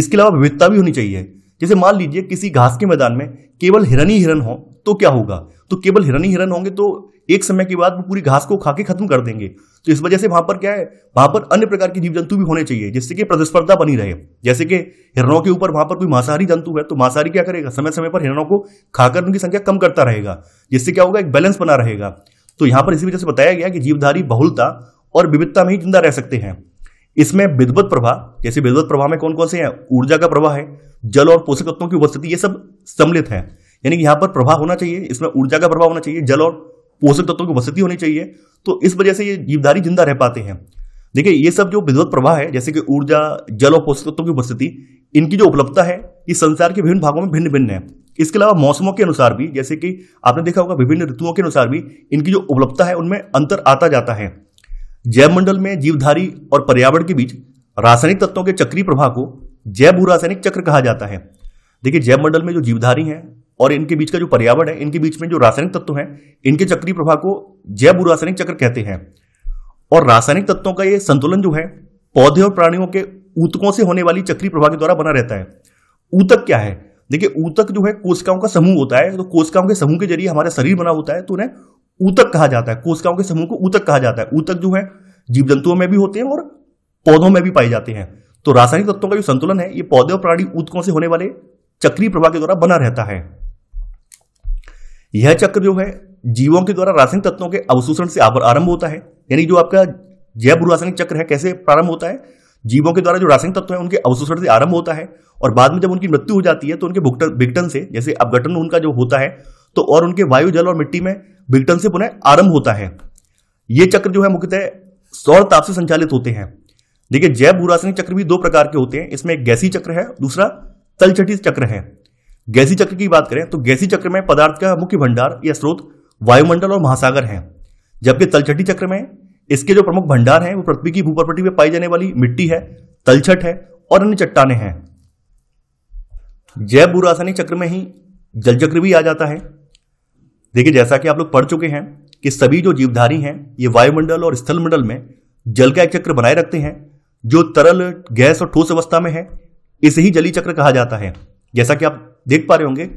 इसके अलावा विविधता भी होनी चाहिए जैसे मान लीजिए किसी घास के मैदान में केवल हिरन ही हिरन हो तो क्या होगा तो केवल हिरन ही हिरन होंगे तो एक समय के बाद वो पूरी घास को खा के खत्म कर देंगे तो इस वजह से वहां पर क्या है वहां पर अन्य प्रकार के जीव जंतु भी होने चाहिए जिससे कि प्रतिस्पर्धा बनी रहे जैसे कि हिरणों के ऊपर वहां पर कोई मांसाहारी जंतु है तो मांसाहारी क्या करेगा समय समय पर हिरणों को खाकर उनकी संख्या कम करता रहेगा जिससे क्या होगा एक बैलेंस बना रहेगा तो यहां पर इसी वजह से बताया गया कि जीवधारी बहुलता और विविधता में ही जिंदा रह सकते हैं इसमें विद्वत प्रभाव जैसे विद्वत प्रभाव में कौन कौन से हैं ऊर्जा का प्रभाव है जल और पोषक तत्वों की उपस्थिति ये सब सम्मिलित है यानी कि यहाँ पर प्रभाव होना चाहिए इसमें ऊर्जा का प्रभाव होना चाहिए जल और पोषक तत्वों की वसती होनी चाहिए तो इस वजह से ये जीवधारी जिंदा रह पाते हैं देखिए ये सब जो विद्वत प्रवाह है जैसे कि ऊर्जा जल और पोषक तत्वों की उपस्थिति इनकी जो उपलब्धता है ये संसार के विभिन्न भागों में भिन्न भिन्न है इसके अलावा मौसमों के अनुसार भी जैसे कि आपने देखा होगा विभिन्न ऋतुओं के अनुसार भी इनकी जो उपलब्धता है उनमें अंतर आता जाता है जैव मंडल में जीवधारी और पर्यावरण के बीच रासायनिक तत्वों के चक्रीय प्रभाव को जैव भू रासायनिक चक्र कहा जाता है देखिए मंडल में जो जीवधारी हैं और इनके बीच का जो पर्यावरण है इनके बीच में जो रासायनिक तत्व है इनके चक्रीय प्रभाव को जैव रासायनिक चक्र कहते हैं और रासायनिक तत्वों का ये संतुलन जो है पौधे और प्राणियों के ऊतकों से होने वाली चक्रीय प्रभाव के द्वारा बना रहता है ऊतक क्या है देखिए ऊतक जो है कोशिकाओं का समूह होता है तो कोशिकाओं के समूह के जरिए हमारा शरीर बना होता है तो उन्हें ऊतक कहा जाता है कोशिकाओं के समूह को ऊतक कहा जाता है ऊतक जो है जीव जंतुओं में भी होते हैं और पौधों में भी पाए जाते हैं तो रासायनिक तत्वों का जो संतुलन है ये पौधे और प्राणी ऊतकों से होने वाले चक्रीय प्रभाव के द्वारा बना रहता है यह चक्र जो है जीवों के द्वारा रासायनिक तत्वों के अवशोषण से आरंभ होता है यानी जो आपका जैव रासायनिक चक्र है कैसे प्रारंभ होता है जीवों के द्वारा जो रासायनिक तत्व है उनके अवशोषण से आरंभ होता है और बाद में जब उनकी मृत्यु हो जाती है तो उनके विघटन से जैसे अपघटन उनका जो होता है तो और उनके वायु जल और मिट्टी में विघटन से पुनः आरंभ होता है ये चक्र जो है मुख्यतः सौर ताप से संचालित होते हैं देखिए जैव भूरासायनिक चक्र भी दो प्रकार के होते हैं इसमें एक गैसी चक्र है दूसरा तलछटी चक्र है गैसी चक्र की बात करें तो गैसी चक्र में पदार्थ का मुख्य भंडार या स्रोत वायुमंडल और महासागर हैं जबकि तलछटी चक्र में इसके जो प्रमुख भंडार हैं वो पृथ्वी की भूपर्पटी में पाई जाने वाली मिट्टी है तलछट है और अन्य चट्टाने हैं जैव भूरासायनिक चक्र में ही जल चक्र भी आ जाता है देखिए जैसा कि आप लोग पढ़ चुके हैं कि सभी जो जीवधारी हैं ये वायुमंडल और स्थलमंडल में जल का एक चक्र बनाए रखते हैं जो तरल गैस और ठोस अवस्था में है इसे ही जली चक्र कहा जाता है जैसा कि आप देख पा रहे होंगे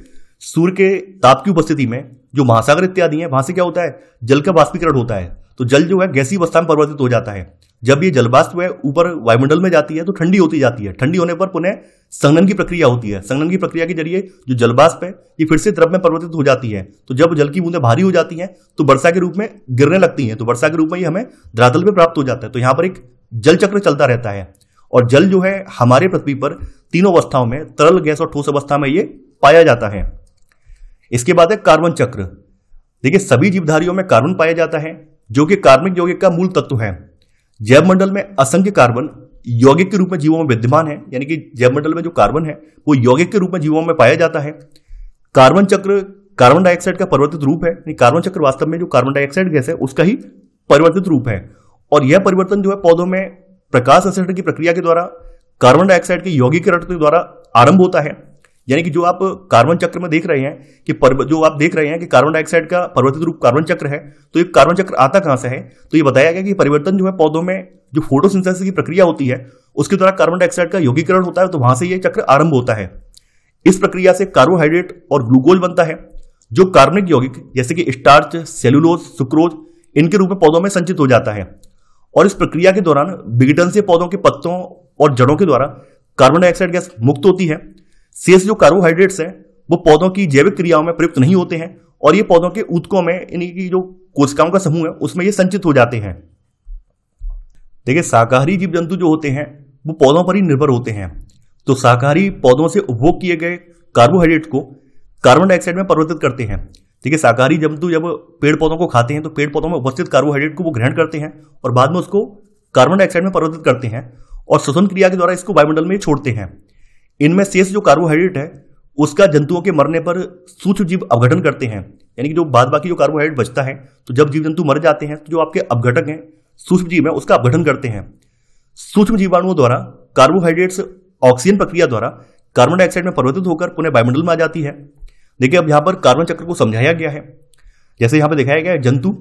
सूर्य के ताप की उपस्थिति में जो महासागर इत्यादि है वहां से क्या होता है जल का वाष्पीकरण होता है तो जल जो है गैसी अवस्था में परिवर्तित हो जाता है जब ये जलवाष्प है ऊपर वायुमंडल में जाती है तो ठंडी होती जाती है ठंडी होने पर पुनः संगन की प्रक्रिया होती है संगन की प्रक्रिया के जरिए जो जलवाष्प है ये फिर से द्रव में परिवर्तित हो जाती है तो जब जल की बूंदें भारी हो जाती हैं तो वर्षा के रूप में गिरने लगती हैं तो वर्षा के रूप में ये हमें धरातल पर प्राप्त हो जाता है तो यहाँ पर एक जल चक्र चलता रहता है और जल जो है हमारे पृथ्वी पर तीनों अवस्थाओं में तरल गैस और ठोस अवस्था में ये पाया जाता है इसके बाद है कार्बन चक्र देखिए सभी जीवधारियों में कार्बन पाया जाता है जो कि कार्मिक यौगिक का मूल तत्व है जैवमंडल में असंख्य कार्बन यौगिक के रूप में जीवों में विद्यमान है यानी कि जैवमंडल में जो कार्बन है वो यौगिक के रूप में जीवों में पाया जाता है कार्बन चक्र कार्बन डाइऑक्साइड का परिवर्तित रूप है यानी कार्बन चक्र वास्तव में जो कार्बन डाइऑक्साइड गैस है उसका ही परिवर्तित रूप है और यह परिवर्तन जो है पौधों में प्रकाश संश्लेषण की प्रक्रिया के द्वारा कार्बन डाइऑक्साइड के यौगिक के द्वारा आरंभ होता है यानी कि जो आप कार्बन चक्र में देख रहे हैं कि पर, जो आप देख रहे हैं कि कार्बन डाइऑक्साइड का परिवर्तित रूप कार्बन चक्र है तो ये कार्बन चक्र आता कहाँ से है तो ये बताया गया कि परिवर्तन जो है पौधों में जो फोटोसिंथेसिस की प्रक्रिया होती है उसके द्वारा कार्बन डाइऑक्साइड का योगीकरण होता है तो वहां से ये चक्र आरंभ होता है इस प्रक्रिया से कार्बोहाइड्रेट और ग्लूकोज बनता है जो कार्बनिक यौगिक जैसे कि स्टार्च सेलुलोज सुक्रोज इनके रूप में पौधों में संचित हो जाता है और इस प्रक्रिया के दौरान विघटन से पौधों के पत्तों और जड़ों के द्वारा कार्बन डाइऑक्साइड गैस मुक्त होती है शेष जो कार्बोहाइड्रेट्स है वो पौधों की जैविक क्रियाओं में प्रयुक्त नहीं होते हैं और ये पौधों के उदकों में इनकी जो कोशिकाओं का समूह है उसमें ये संचित हो जाते हैं देखिए शाकाहारी जीव जंतु जो होते हैं वो पौधों पर ही निर्भर होते हैं तो शाकाहारी पौधों से उपभोग किए गए कार्बोहाइड्रेट को कार्बन डाइऑक्साइड में परिवर्तित करते हैं देखिए शाकाहारी जंतु जब पेड़ पौधों को खाते हैं तो पेड़ पौधों में उपस्थित कार्बोहाइड्रेट को वो ग्रहण करते हैं और बाद में उसको कार्बन डाइऑक्साइड में परिवर्तित करते हैं और श्वसन क्रिया के द्वारा इसको वायुमंडल में छोड़ते हैं इनमें शेष जो कार्बोहाइड्रेट है उसका जंतुओं के मरने पर सूक्ष्म जीव अवघटन करते हैं यानी कि जो बाद बाकी जो कार्बोहाइड्रेट बचता है तो जब जीव जंतु मर जाते हैं तो जो आपके अवघटक हैं सूक्ष्म जीव है उसका अवघटन करते हैं सूक्ष्म जीवाणुओं द्वारा कार्बोहाइड्रेट्स ऑक्सीजन प्रक्रिया द्वारा कार्बन डाइऑक्साइड में परिवर्तित होकर पुनः वायुमंडल में आ जाती है देखिए अब यहाँ पर कार्बन चक्र को समझाया गया है जैसे यहाँ पर दिखाया गया है जंतु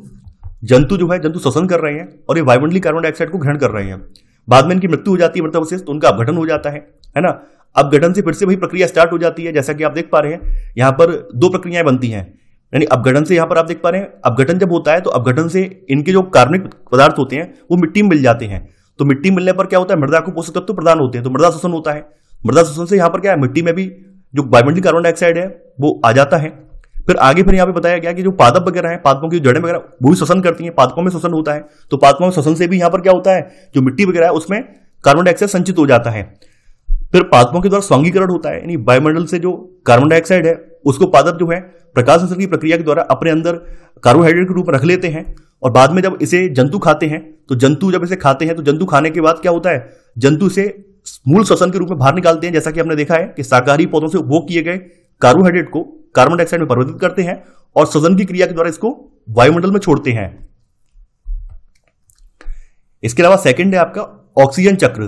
जंतु जो है जंतु श्वसन कर रहे हैं और ये वायुमंडलीय कार्बन डाइऑक्साइड को ग्रहण कर रहे हैं बाद में इनकी मृत्यु हो जाती है मृत मतलब अवशेष तो उनका अपघटन हो जाता है है ना गठन से फिर से वही प्रक्रिया स्टार्ट हो जाती है जैसा कि आप देख पा रहे हैं यहाँ पर दो प्रक्रियाएं बनती हैं यानी अपघटन से यहाँ पर आप देख पा रहे हैं अपघटन जब होता है तो अपघटन से इनके जो कार्बनिक पदार्थ होते हैं वो मिट्टी में मिल जाते हैं तो मिट्टी मिलने पर क्या होता है मृदा को पोषक तत्व प्रदान होते हैं तो मृदा शोषण होता है मृदा शोषण से यहाँ पर क्या है मिट्टी में भी जो वायुमंडलीय कार्बन डाइऑक्साइड है वो आ जाता है फिर आगे फिर यहाँ पे बताया गया कि जो पादप वगैरह है पादपों की जड़ें वगैरह वो भी श्वसन करती हैं पादपों में श्वसन होता है तो पादपों में श्वसन से भी यहाँ पर क्या होता है जो मिट्टी वगैरह है उसमें कार्बन डाइऑक्साइड संचित हो जाता है फिर पादपों के द्वारा स्वांगीकरण होता है यानी वायुमंडल से जो कार्बन डाइऑक्साइड है उसको पादप जो है प्रकाश संसर्ग की प्रक्रिया के द्वारा अपने अंदर कार्बोहाइड्रेट के रूप में रख लेते हैं और बाद में जब इसे जंतु खाते हैं तो जंतु जब इसे खाते हैं तो जंतु खाने के बाद क्या होता है जंतु से मूल श्वसन के रूप में बाहर निकालते हैं जैसा कि हमने देखा है कि शाकाहारी पौधों से उपभोग किए गए कार्बोहाइड्रेट को कार्बन डाइऑक्साइड में परिवर्तित करते हैं और सजन की क्रिया के द्वारा इसको वायुमंडल में छोड़ते हैं इसके अलावा सेकंड है आपका ऑक्सीजन चक्र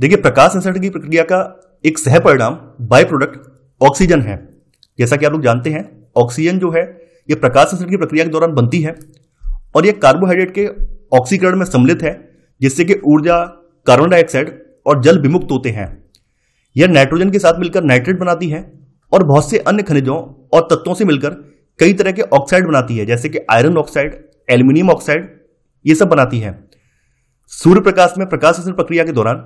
देखिए प्रकाश संसर्ग की प्रक्रिया का एक सह परिणाम बाय प्रोडक्ट ऑक्सीजन है जैसा कि आप लोग जानते हैं ऑक्सीजन जो है ये प्रकाश संसर्ग की प्रक्रिया के दौरान बनती है और यह कार्बोहाइड्रेट के ऑक्सीकरण में सम्मिलित है जिससे कि ऊर्जा कार्बन डाइऑक्साइड और जल विमुक्त होते हैं यह नाइट्रोजन के साथ मिलकर नाइट्रेट बनाती है और बहुत से अन्य खनिजों और तत्वों से मिलकर कई तरह के ऑक्साइड बनाती है जैसे कि आयरन ऑक्साइड एल्यूमिनियम ऑक्साइड ये सब बनाती है सूर्य प्रकाश में प्रकाश प्रक्रिया के दौरान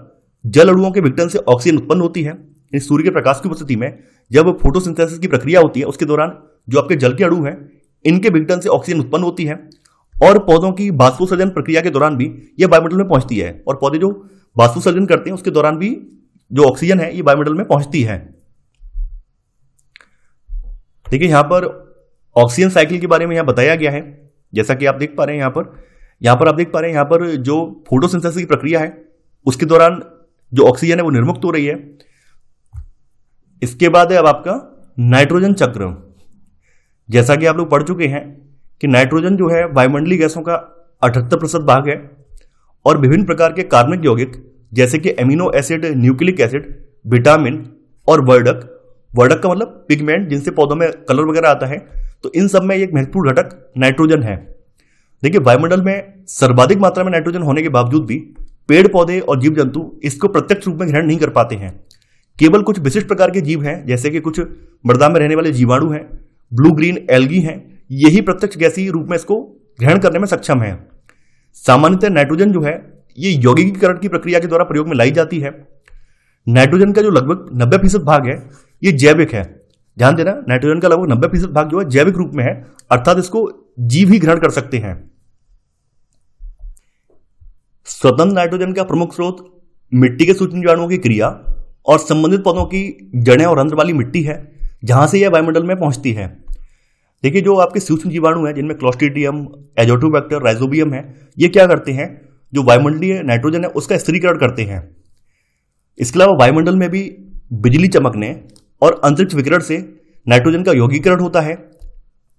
जल अणुओं के विघटन से ऑक्सीजन उत्पन्न होती है सूर्य के प्रकाश की उपस्थिति में जब फोटोसिंथेसिस की प्रक्रिया होती है उसके दौरान जो आपके जल के अणु हैं इनके विघटन से ऑक्सीजन उत्पन्न होती है और पौधों की वास्तुसर्जन प्रक्रिया के दौरान भी यह बायोमेडल में पहुंचती है और पौधे जो वास्तुसर्जन करते हैं उसके दौरान भी जो ऑक्सीजन है ये बायोमेडल में पहुंचती है ठीक है यहाँ पर ऑक्सीजन साइकिल के बारे में यहाँ बताया गया है जैसा कि आप देख पा रहे हैं यहाँ पर यहाँ पर आप देख पा रहे हैं यहाँ पर जो फोटोसिंथेसिस की प्रक्रिया है उसके दौरान जो ऑक्सीजन है वो निर्मुक्त हो रही है इसके बाद है अब आपका नाइट्रोजन चक्र जैसा कि आप लोग पढ़ चुके हैं कि नाइट्रोजन जो है वायुमंडलीय गैसों का अठहत्तर प्रतिशत भाग है और विभिन्न प्रकार के कार्बनिक यौगिक जैसे कि amino acid nucleic acid vitamin और वर्डक वर्डक का मतलब पिगमेंट जिनसे पौधों में कलर वगैरह आता है तो इन सब में एक महत्वपूर्ण घटक नाइट्रोजन है देखिए वायुमंडल में सर्वाधिक मात्रा में नाइट्रोजन होने के बावजूद भी पेड़ पौधे और जीव जंतु इसको प्रत्यक्ष रूप में ग्रहण नहीं कर पाते हैं केवल कुछ विशिष्ट प्रकार के जीव हैं जैसे कि कुछ मृदा में रहने वाले जीवाणु हैं ब्लू ग्रीन एल्गी हैं यही प्रत्यक्ष गैसी रूप में इसको ग्रहण करने में सक्षम है सामान्यतः नाइट्रोजन जो है ये यौगिकीकरण की प्रक्रिया के द्वारा प्रयोग में लाई जाती है नाइट्रोजन का जो लगभग नब्बे फीसद भाग है ये जैविक है ध्यान देना नाइट्रोजन का लगभग नब्बे फीसद भाग जो है जैविक रूप में है अर्थात इसको जीव ही ग्रहण कर सकते हैं स्वतंत्र नाइट्रोजन का प्रमुख स्रोत मिट्टी के सूक्ष्म जीवाणुओं की क्रिया और संबंधित पौधों की जड़ें और रंध्र वाली मिट्टी है जहां से यह वायुमंडल में पहुंचती है देखिए जो आपके सूक्ष्म जीवाणु हैं जिनमें क्लोस्टिडियम एजोटोबैक्टर राइजोबियम है ये क्या करते हैं जो वायुमंडलीय नाइट्रोजन है उसका स्थिरीकरण करते हैं इसके अलावा वायुमंडल में भी बिजली चमकने और अंतरिक्ष विकिरण से नाइट्रोजन का योगीकरण होता है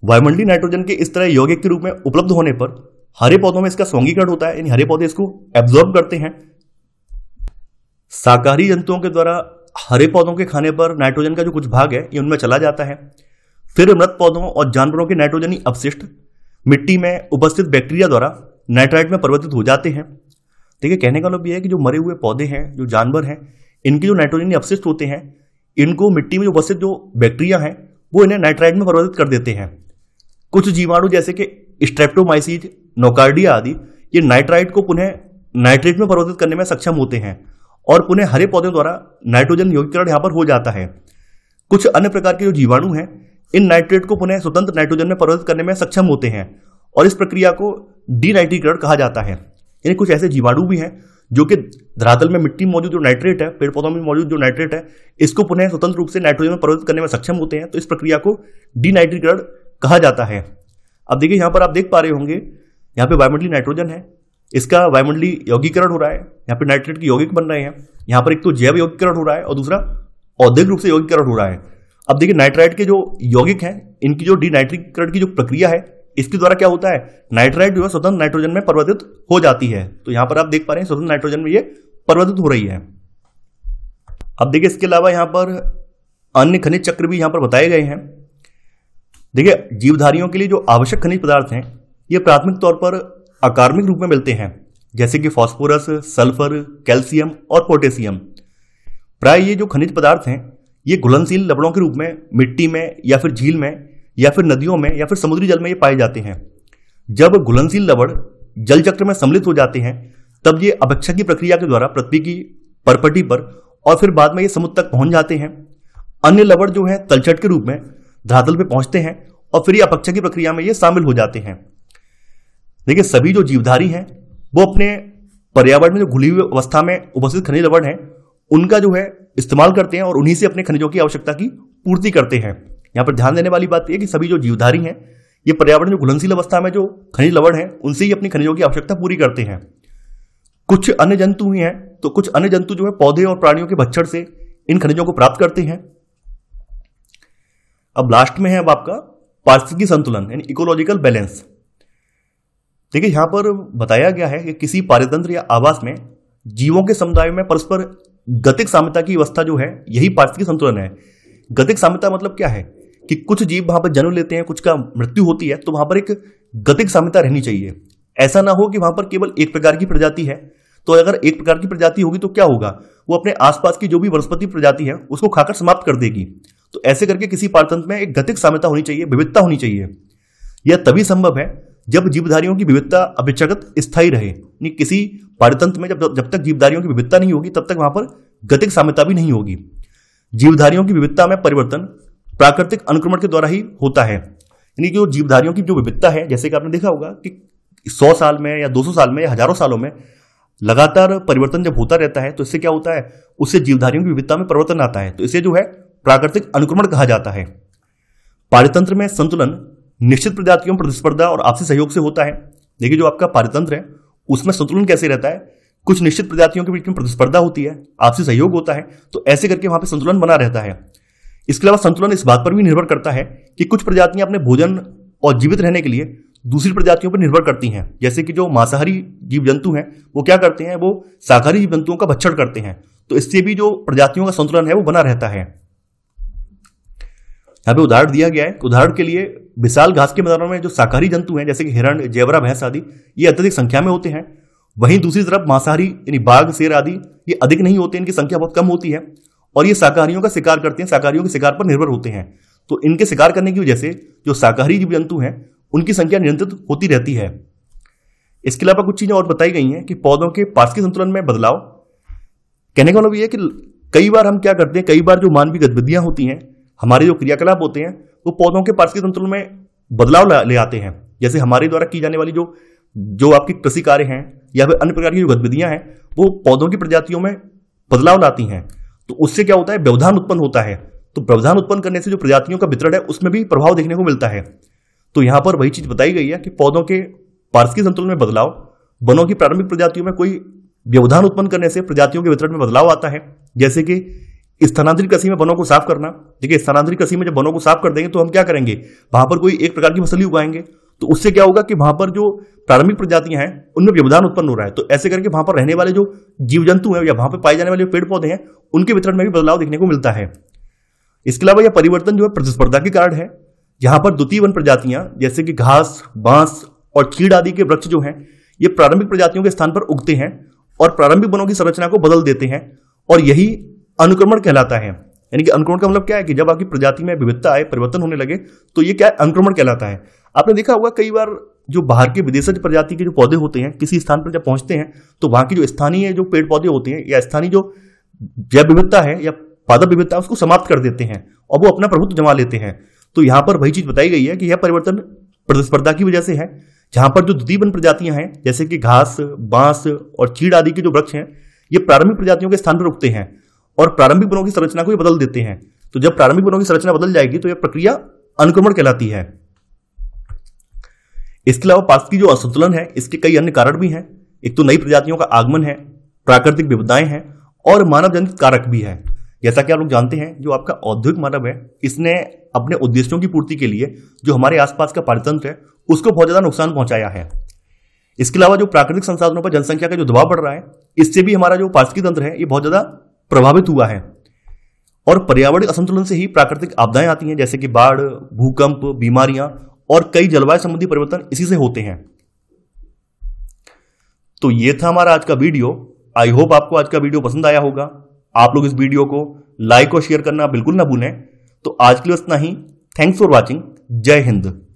वायुमंडलीय नाइट्रोजन के इस तरह यौगिक के रूप में उपलब्ध होने पर हरे पौधों में इसका स्वंगीकरण होता है यानी हरे पौधे इसको एब्जॉर्ब करते हैं शाकाहारी जंतुओं के द्वारा हरे पौधों के खाने पर नाइट्रोजन का जो कुछ भाग है ये उनमें चला जाता है फिर मृत पौधों और जानवरों के नाइट्रोजनी अपशिष्ट मिट्टी में उपस्थित बैक्टीरिया द्वारा नाइट्राइट में परिवर्तित हो जाते हैं देखिए कहने का लोग मतलब यह है कि जो मरे हुए पौधे हैं जो जानवर हैं इनके जो नाइट्रोजनी अपशिष्ट होते हैं इनको मिट्टी में उपस्थित जो बैक्टीरिया हैं वो इन्हें नाइट्राइड में परिवर्तित कर देते हैं कुछ जीवाणु जैसे कि स्ट्रेप्टोमाइसिस नोकार्डिया आदि ये नाइट्राइड को पुनः नाइट्रेट में परिवर्तित करने में सक्षम होते हैं और पुनः हरे पौधों द्वारा नाइट्रोजन योगीकरण यहाँ पर हो जाता है कुछ अन्य प्रकार के जो जीवाणु हैं इन नाइट्रेट को पुनः स्वतंत्र नाइट्रोजन में परिवर्तित करने में सक्षम होते हैं और इस प्रक्रिया को डी कहा जाता है यानी कुछ ऐसे जीवाणु भी हैं जो कि धरातल में मिट्टी मौजूद जो नाइट्रेट है पेड़ पौधों में मौजूद जो नाइट्रेट है इसको पुनः स्वतंत्र रूप से नाइट्रोजन में परिवर्तित करने में सक्षम होते हैं तो इस प्रक्रिया को डीनाइट्रीकरण कहा जाता है अब देखिए यहाँ पर आप देख पा रहे होंगे यहाँ पर वायुमंडली नाइट्रोजन है इसका वायुमंडली यौगीकरण हो रहा है यहाँ पर नाइट्रेट के यौगिक बन रहे हैं यहाँ पर एक तो जैव यौगीकरण हो रहा है और दूसरा औद्योगिक रूप से यौगीकरण हो रहा है अब देखिए नाइट्राइट के जो यौगिक हैं इनकी जो डीनाइट्रीकरण की जो प्रक्रिया है इसके द्वारा क्या होता है नाइट्राइड जो है स्वतंत्र नाइट्रोजन में परिवर्तित हो जाती है तो यहां पर आप देख पा रहे हैं स्वतंत्र नाइट्रोजन में ये परिवर्तित हो रही है अब देखिए इसके अलावा यहां पर अन्य खनिज चक्र भी यहां पर बताए गए हैं देखिए जीवधारियों के लिए जो आवश्यक खनिज पदार्थ हैं ये प्राथमिक तौर पर अकार्मिक रूप में मिलते हैं जैसे कि फॉस्फोरस सल्फर कैल्शियम और पोटेशियम प्राय ये जो खनिज पदार्थ हैं ये घुलनशील लबड़ों के रूप में मिट्टी में या फिर झील में या फिर नदियों में या फिर समुद्री जल में ये पाए जाते हैं जब घुलनशील लवड़ जल चक्र में सम्मिलित हो जाते हैं तब ये अभक्षक की प्रक्रिया के द्वारा पृथ्वी की परपटी पर और फिर बाद में ये समुद्र तक पहुंच जाते हैं अन्य लवड़ जो है तलछट के रूप में धरातल पर पहुंचते हैं और फिर ये अपक्षा की प्रक्रिया में ये शामिल हो जाते हैं देखिए सभी जो जीवधारी हैं वो अपने पर्यावरण में जो घुली हुई अवस्था में उपस्थित खनिज लवण हैं उनका जो है इस्तेमाल करते हैं और उन्हीं से अपने खनिजों की आवश्यकता की पूर्ति करते हैं यहाँ पर ध्यान देने वाली बात यह कि सभी जो जीवधारी हैं ये पर्यावरण जो घुलनशील अवस्था में जो खनिज लवण है उनसे ही अपनी खनिजों की आवश्यकता पूरी करते हैं कुछ अन्य जंतु ही हैं तो कुछ अन्य जंतु जो है पौधे और प्राणियों के भच्छर से इन खनिजों को प्राप्त करते हैं अब लास्ट में है अब आपका पारिस्थितिकी संतुलन यानी इकोलॉजिकल बैलेंस देखिए यहां पर बताया गया है कि किसी पारितंत्र या आवास में जीवों के समुदाय में परस्पर गतिक साम्यता की अवस्था जो है यही पारिस्थितिकी संतुलन है गतिक साम्यता मतलब क्या है कि कुछ जीव वहां पर जन्म लेते हैं कुछ का मृत्यु होती है तो वहां पर एक गतिक सामिता रहनी चाहिए ऐसा ना हो कि वहां पर केवल एक प्रकार की प्रजाति है तो अगर एक प्रकार की प्रजाति होगी तो क्या होगा वो अपने आसपास की जो भी वनस्पति प्रजाति है उसको खाकर समाप्त कर देगी तो ऐसे करके किसी पारतंत्र में एक गतिक साम्यता होनी चाहिए विविधता होनी चाहिए यह तभी संभव है जब जीवधारियों की विविधता अपेक्षागत स्थायी रहे यानी किसी पारितंत्र में जब जब तक जीवधारियों की विविधता नहीं होगी तब तक वहां पर गतिक साम्यता भी नहीं होगी जीवधारियों की विविधता में परिवर्तन प्राकृतिक अनुक्रमण के द्वारा ही होता है यानी कि जो जीवधारियों की जो विविधता है जैसे कि आपने देखा होगा कि सौ साल में या दो सौ साल में या हजारों सालों में लगातार परिवर्तन जब होता रहता है तो इससे क्या होता है उससे जीवधारियों की विविधता में परिवर्तन आता है तो इसे जो है प्राकृतिक अनुक्रमण कहा जाता है पारितंत्र में संतुलन निश्चित प्रजातियों प्रतिस्पर्धा और आपसी सहयोग से होता है देखिए जो आपका पारितंत्र है उसमें संतुलन कैसे रहता है कुछ निश्चित प्रजातियों के बीच में प्रतिस्पर्धा होती है आपसी सहयोग होता है तो ऐसे करके वहां पर संतुलन बना रहता है इसके अलावा संतुलन इस बात पर भी निर्भर करता है कि कुछ प्रजातियां अपने भोजन और जीवित रहने के लिए दूसरी प्रजातियों पर निर्भर करती हैं जैसे कि जो मांसाहारी जीव जंतु हैं वो क्या करते हैं वो शाकाहारी जीव जंतुओं का भक्षण करते हैं तो इससे भी जो प्रजातियों का संतुलन है वो बना रहता है यहाँ पे उदाहरण दिया गया है उदाहरण के लिए विशाल घास के मैदानों में जो शाकाहारी जंतु हैं जैसे कि हिरण जेवरा भैंस आदि ये अत्यधिक संख्या में होते हैं वहीं दूसरी तरफ मांसाहारी यानी बाघ शेर आदि ये अधिक नहीं होते इनकी संख्या बहुत कम होती है और ये शाकाहारियों का शिकार करते हैं शाकाहारियों के शिकार पर निर्भर होते हैं तो इनके शिकार करने की वजह से जो शाकाहारी जीव जंतु हैं उनकी संख्या नियंत्रित होती रहती है इसके अलावा कुछ चीज़ें और बताई गई हैं कि पौधों के पार्श्विक संतुलन में बदलाव कहने का मतलब यह है कि कई बार हम क्या करते हैं कई बार जो मानवीय गतिविधियां होती हैं हमारे जो क्रियाकलाप होते हैं वो पौधों के पार्श्विक संतुलन में बदलाव ले आते हैं जैसे हमारे द्वारा की जाने वाली जो जो आपकी कृषि कार्य हैं या फिर अन्य प्रकार की जो गतिविधियां हैं वो पौधों की प्रजातियों में बदलाव लाती हैं तो उससे क्या होता है व्यवधान उत्पन्न होता है तो व्यवधान उत्पन्न करने से जो प्रजातियों का वितरण है उसमें भी प्रभाव देखने को मिलता है तो यहाँ पर वही चीज बताई गई है कि पौधों के पार्षिक संतुलन में बदलाव वनों की प्रारंभिक प्रजातियों में कोई व्यवधान उत्पन्न करने से प्रजातियों के वितरण में बदलाव आता है जैसे कि स्थानांतरित कृषि में वनों को साफ करना देखिए स्थानांतरित कृषि में जब वनों को साफ कर देंगे तो हम क्या करेंगे वहां पर कोई एक प्रकार की फसल ही उगाएंगे तो उससे क्या होगा कि वहां पर जो प्रारंभिक प्रजातियां हैं उनमें व्यवधान उत्पन्न हो रहा है तो ऐसे करके वहां पर रहने वाले जो जीव जंतु हैं या वहां पर पाए जाने वाले पेड़ पौधे हैं उनके वितरण में भी बदलाव देखने को मिलता है इसके अलावा यह परिवर्तन जो है प्रतिस्पर्धा के कारण है यहाँ पर द्वितीय वन प्रजातियां जैसे कि घास बांस और चीड़ आदि के वृक्ष जो हैं ये प्रारंभिक प्रजातियों के स्थान पर उगते हैं और प्रारंभिक वनों की संरचना को बदल देते हैं और यही अनुक्रमण कहलाता है यानी कि अनुक्रमण का मतलब क्या है कि जब आपकी प्रजाति में विविधता आए परिवर्तन होने लगे तो ये क्या अनुक्रमण कहलाता है आपने देखा होगा कई बार जो बाहर के विदेशज प्रजाति के जो पौधे होते हैं किसी स्थान पर जब पहुंचते हैं तो वहां की जो स्थानीय जो पेड़ पौधे होते हैं या स्थानीय जो जैव विविधता है या पादप विविधता उसको समाप्त कर देते हैं और वो अपना प्रभुत्व जमा लेते हैं तो यहां पर वही चीज़ बताई गई है कि यह परिवर्तन प्रतिस्पर्धा की वजह से है जहां पर जो द्वितीय वन हैं जैसे कि घास बांस और चीड़ आदि के जो वृक्ष हैं ये प्रारंभिक प्रजातियों के स्थान पर उगते हैं और प्रारंभिक वनों की संरचना को ये बदल देते हैं तो जब प्रारंभिक वनों की संरचना बदल जाएगी तो यह प्रक्रिया अनुक्रमण कहलाती है इसके अलावा पार्थ की जो असंतुलन है इसके कई अन्य कारण भी हैं एक तो नई प्रजातियों का आगमन है प्राकृतिक विविधाएं हैं और मानव जनित कारक भी है जैसा कि आप लोग जानते हैं जो आपका औद्योगिक मानव है इसने अपने उद्देश्यों की पूर्ति के लिए जो हमारे आसपास का पारितंत्र है उसको बहुत ज़्यादा नुकसान पहुंचाया है इसके अलावा जो प्राकृतिक संसाधनों पर जनसंख्या का जो दबाव बढ़ रहा है इससे भी हमारा जो पारिस्थितिक तंत्र है ये बहुत ज़्यादा प्रभावित हुआ है और पर्यावरण असंतुलन से ही प्राकृतिक आपदाएं आती हैं जैसे कि बाढ़ भूकंप बीमारियां और कई जलवायु संबंधी परिवर्तन इसी से होते हैं तो ये था हमारा आज का वीडियो आई होप आपको आज का वीडियो पसंद आया होगा आप लोग इस वीडियो को लाइक और शेयर करना बिल्कुल ना भूलें तो आज के लिए इतना ही थैंक्स फॉर वॉचिंग जय हिंद